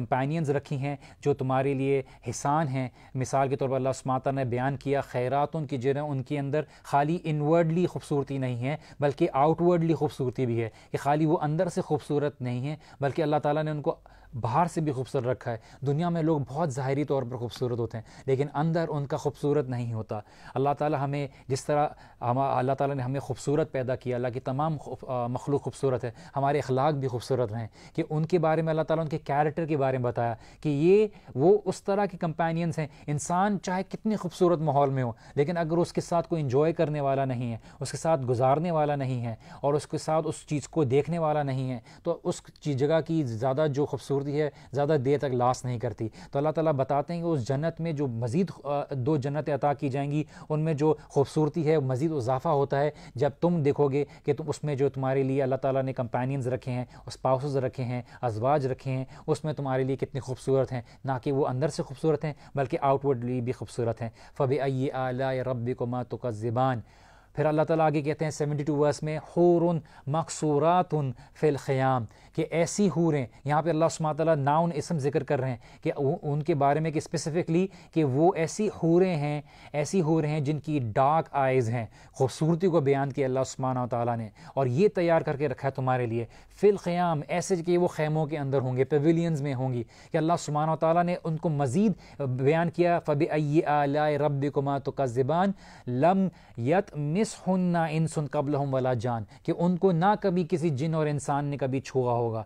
कंपेनियंस रखी हैं जो तुम्हारे लिए हिसान हैं मिसाल के तौर पर अल्लाह ने बयान किया खैरात उनकी जो उनके अंदर खाली इनवर्डली खूबसूरती नहीं है बल्कि आउटवर्डली खूबसूरती भी है कि खाली वो अंदर से खूबसूरत नहीं है बल्कि अल्लाह ताला ने उनको बाहर से भी खूबसूरत रखा है दुनिया में लोग बहुत ज़ाहरी तौर पर खूबसूरत होते हैं लेकिन अंदर उनका खूबसूरत नहीं होता अल्लाह ताला हमें जिस तरह हम अल्लाह ताला ने हमें खूबसूरत पैदा किया अल्लाह की तमाम मखलूक खूबसूरत है हमारे अखलाक भी खूबसूरत हैं कि उनके बारे में अल्लाह ताला उनके कैरेक्टर के बारे में बताया कि ये वो उस तरह के कंपेनियंस हैं इंसान चाहे कितने खूबसूरत माहौल में हो लेकिन अगर उसके साथ कोई इन्जॉय करने वाला नहीं है उसके साथ गुजारने वाला नहीं है और उसके साथ उस चीज़ को देखने वाला नहीं है तो उस जगह की ज़्यादा जो खूबसूरत जोड़ती है ज़्यादा देर तक लाश नहीं करती तो अल्लाह ताला बताते हैं कि उस जन्नत में जो मज़ीद दो जन्नतें अता की जाएंगी उनमें जो खूबसूरती है मज़ीद इजाफा होता है जब तुम देखोगे कि तुम उसमें जो तुम्हारे लिए अल्लाह ताला ने कंपेनियंस रखे हैं पाउस रखे हैं अजवाज रखे हैं उसमें तुम्हारे लिए कितनी खूबसूरत हैं ना कि वो अंदर से खूबसूरत हैं बल्कि आउटवर्डली भी खूबसूरत हैं फ़ब अय आला रब को माँ तो फिर अल्लाह ताला आगे कहते हैं सेवेंटी टू वर्स में हूर मकसूरात ख़याम कि ऐसी हूरें यहाँ पे अल्लाह सुमा ताली नाउन इसम ज़िक्र कर रहे हैं कि उनके बारे में कि स्पेसिफ़िकली कि वो ऐसी हूरें हैं ऐसी हूरें हैं जिनकी डार्क आइज़ हैं खूबसूरती को बयान किया अल्लाह सुबहाना ताली ने और ये तैयार करके रखा है तुम्हारे लिए ख़याम ऐसे कि वो खैमों के अंदर होंगे पवेलियंस में होंगी कि अल्लाह सुबहाना ताली ने उनको मज़ीद बयान किया फ़ब आला रब कुमा तो का ज़बान लम यत मिस ना इन सुन कबल हम वाला जान कि उनको ना कभी किसी जिन और इंसान ने कभी छुआ होगा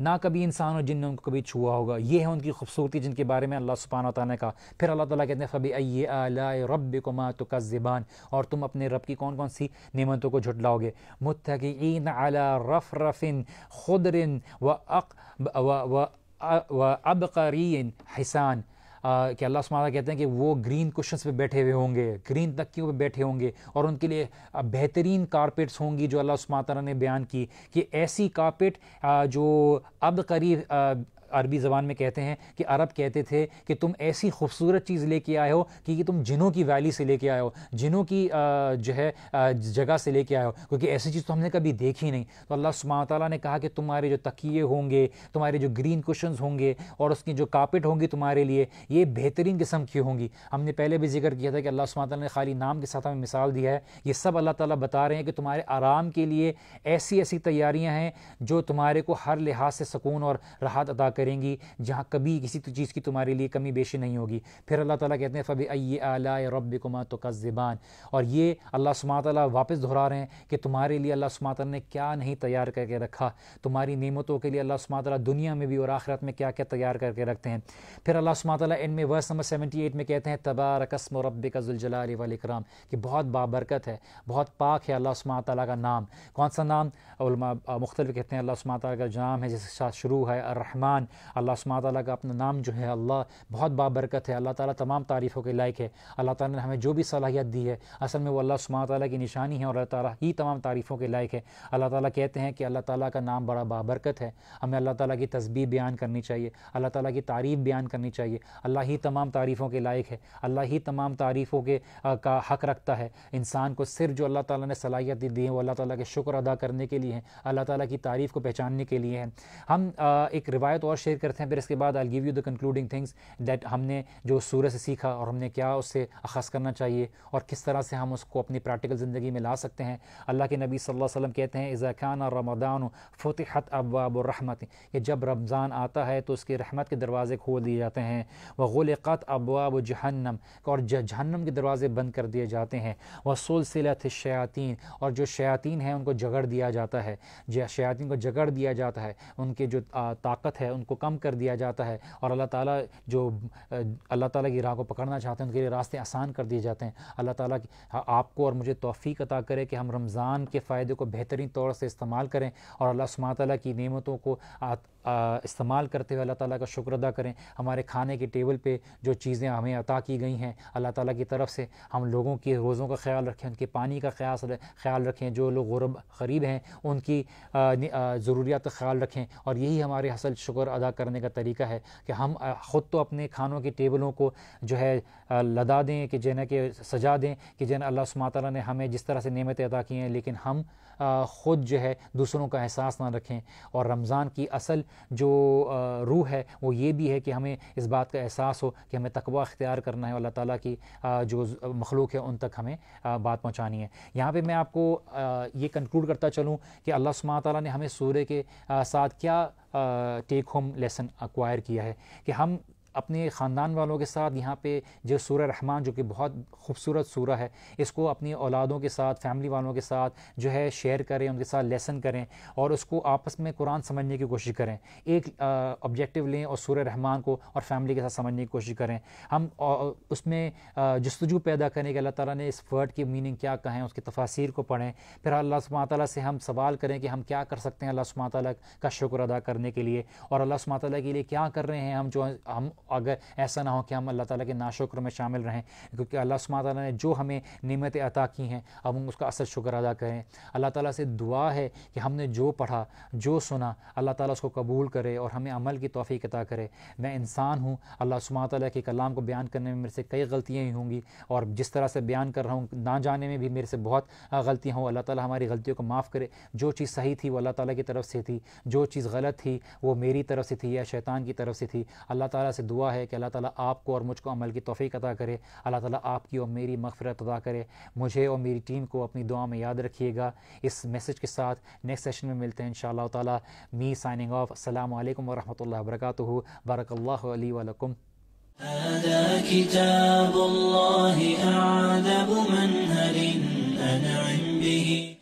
ना कभी इंसान और जिन ने उनको कभी छुआ होगा ये है उनकी खूबसूरती जिनके बारे में अल्लाह सुबहाना तौर ने कहा फिर अल्लाह ताला कहते हैं फ़बी अय आला रब मा तो का ज़बान और तुम अपने रब की कौन कौन सी नियमतों को झुटलाओगे मुतकीन आला रफ़ रफ़िन खुदरिन व अक व अबकरीन हिसान कि अल्लाह सुबह कहते हैं कि वो ग्रीन कुशन पे बैठे हुए होंगे ग्रीन तकियों पे बैठे होंगे और उनके लिए बेहतरीन कारपेट्स होंगी जो अल्लाह सुबह ने बयान की कि ऐसी कारपेट जो अब करीब अरबी ज़बान में कहते हैं कि अरब कहते थे कि तुम ऐसी खूबसूरत चीज़ लेके आए हो कि, तुम जिनों की वैली से लेके आए हो जिनों की जो है जगह से लेके आए हो क्योंकि ऐसी चीज़ तो हमने कभी देखी नहीं तो अल्लाह सुबह ताली ने कहा कि तुम्हारे जो तकिए होंगे तुम्हारे जो ग्रीन कुशन होंगे और उसकी जो कापेट होंगी तुम्हारे लिए ये बेहतरीन किस्म की होंगी हमने पहले भी जिक्र किया था कि अल्लाह सुबह ने खाली नाम के साथ हमें मिसाल दिया है ये सब अल्लाह ताला बता रहे हैं कि तुम्हारे आराम के लिए ऐसी ऐसी तैयारियाँ हैं जो तुम्हारे को हर लिहाज से सुकून और राहत अदा करें करेंगी जहाँ कभी किसी तो चीज़ की तुम्हारे लिए कमी बेशी नहीं होगी फिर अल्लाह ताला कहते हैं फ़बी अय आला रब कुमा तो ज़िबान और ये अल्लाह सुमात वापस दोहरा रहे हैं कि तुम्हारे लिए अल्लाह सुमात ने क्या नहीं तैयार करके रखा तुम्हारी नियमतों के लिए अल्लाह सुमात दुनिया में भी और आखिरत में क्या क्या तैयार करके रखते हैं फिर अल्लाह सुमात इन में वर्स नंबर सेवेंटी एट में कहते हैं तबा रकसम रब का वाल वालकराम कि बहुत बाबरकत है बहुत पाक है अल्लाह सुमा ताली का नाम कौन सा नाम मुख्तलिफ कहते हैं अल्लाह सुमा ताली का नाम है जिसके साथ शुरू है अरहमान अल्लाह सुमा ताली का अपना नाम जो है अल्लाह बहुत बाबरकत है अल्लाह ताली तमाम तारीफ़ों के लायक है अल्लाह ताली ने हमें जो भी सलाहियत दी है असल में वो अल्लाह सुमा ताली की निशानी है और अल्लाह ताली ही तमाम तारीफ़ों के लायक है अल्लाह ताली कहते हैं कि अल्लाह ताली का नाम बड़ा बाबरकत है हमें अल्लाह ताली की तस्वीर बयान करनी चाहिए अल्लाह ताली की तारीफ़ बयान करनी चाहिए अल्लाह ही तमाम तारीफ़ों के लायक है अल्लाह ही तमाम तारीफ़ों के का हक़ रखता है इंसान को सिर्फ जो अल्लाह ताली ने सलाहियत दी है वो अल्लाह ताली के शुक्र अदा करने के लिए हैं अल्लाह ताली की तारीफ़ को पहचानने के लिए हैं हम एक रिवायत और शेयर करते हैं फिर इसके बाद I give you the concluding things that हमने जो सूरज से सीखा और हमने क्या उससे अखस करना चाहिए और किस तरह से हम उसको अपनी प्रैक्टिकल ज़िंदगी में ला सकते हैं अल्लाह के नबी सल्लल्लाहु वसल्लम कहते हैं खान और रमदान फ़तहत अबवाबरहमत कि जब रमज़ान आता है तो उसके रहमत के दरवाज़े खोल दिए जाते हैं वह गुलक़त अबवाब जहन्नम और जहन्नम के दरवाज़े बंद कर दिए जाते हैं वह सुलसिलत शयातीन और जो शयातीन हैं उनको जगड़ दिया जाता है शयातीन को जगड़ दिया जाता है उनके जो ताकत है उन उनको कम कर दिया जाता है और अल्लाह ताला जो अल्लाह ताला की राह को पकड़ना चाहते हैं उनके लिए रास्ते आसान कर दिए जाते हैं अल्लाह ताला आपको और मुझे तोफ़ी अता करे कि हम रमज़ान के फ़ायदे को बेहतरीन तौर से इस्तेमाल करें और अल्लाह सुमा ताली की नियमतों को इस्तेमाल करते हुए अल्लाह ताला का शुक्र अदा करें हमारे खाने के टेबल पर जो चीज़ें हमें अता की गई हैं अल्लाह ताला की तरफ से हम लोगों के रोज़ों का ख्याल रखें उनके पानी का ख्याल ख्याल रखें जो लोग गरीब हैं उनकी ज़रूरियात का ख्याल रखें और यही हमारे हसल शुक्र अदा करने का तरीका है कि हम ख़ुद तो अपने खानों की टेबलों को जो है लदा दें कि जो है ना कि सजा दें कि जो है ना अल्लाह सुबह ने हमें जिस तरह से नियमतें अदा की हैं लेकिन हम ख़ुद जो है दूसरों का एहसास ना रखें और रमज़ान की असल जो रूह है वो ये भी है कि हमें इस बात का एहसास हो कि हमें तकवा अख्तियार करना है अल्लाह ताली की जो मखलूक है उन तक हमें बात पहुँचानी है यहाँ पर मैं आपको ये कंक्लूड करता चलूँ कि अल्लाह सुबह ताली ने हमें सूर्य के साथ क्या टेक होम लेसन अक्वायर किया है कि हम अपने ख़ानदान वालों के साथ यहाँ पे जो सूर्य रहमान जो कि बहुत खूबसूरत सूरह है इसको अपनी औलादों के साथ फैमिली वालों के साथ जो है शेयर करें उनके साथ लेसन करें और उसको आपस में कुरान समझने की कोशिश करें एक ऑब्जेक्टिव लें और सूर्य रहमान को और फैमिली के साथ समझने की कोशिश करें हम उसमें जस्तजू पैदा करें कि अल्लाह ताली ने इस वर्ड की मीनिंग क्या कहें उसकी तफासिर को पढ़ें फिर अल्लाह सुबह ताली से हम सवाल करें कि हम क्या कर सकते हैं अल्लाह सुबह ताली का शुक्र अदा करने के लिए और अल्लाह सुबह ताली के लिए क्या कर रहे हैं हम जो हम अगर ऐसा ना हो कि हम अल्लाह ताला के नाशुक्र में शामिल रहें क्योंकि अल्लाह सुबह ताली ने जो हमें नियमतें अता की हैं अब हम उसका असर शुक्र अदा करें अल्लाह ताला से दुआ है कि हमने जो पढ़ा जो सुना अल्लाह ताला उसको कबूल करे और हमें अमल की तोफ़ी अता करे मैं इंसान हूँ अल्लाह सुबह ताली के कलाम को बयान करने में मेरे से कई गलतियाँ ही होंगी और जिस तरह से बयान कर रहा हूँ ना जाने में भी मेरे से बहुत गलतियाँ हों अल्लाह ताली हमारी गलतियों को माफ़ करे जो चीज़ सही थी वो अल्लाह ताली की तरफ से थी जो चीज़ गलत थी वो मेरी तरफ से थी या शैतान की तरफ से थी अल्लाह ताली से दुआ दुआ है कि अल्लाह ताला आपको और मुझको अमल की तोफ़ी अदा करे अल्लाह ताला आपकी और मेरी मगफरत अदा करे मुझे और मेरी टीम को अपनी दुआ में याद रखिएगा इस मैसेज के साथ नेक्स्ट सेशन में मिलते हैं इन ताला मी साइनिंग ऑफ अल्लाम वरहमल वर्क बरक वलकुम هذا كتاب الله أعذب منهل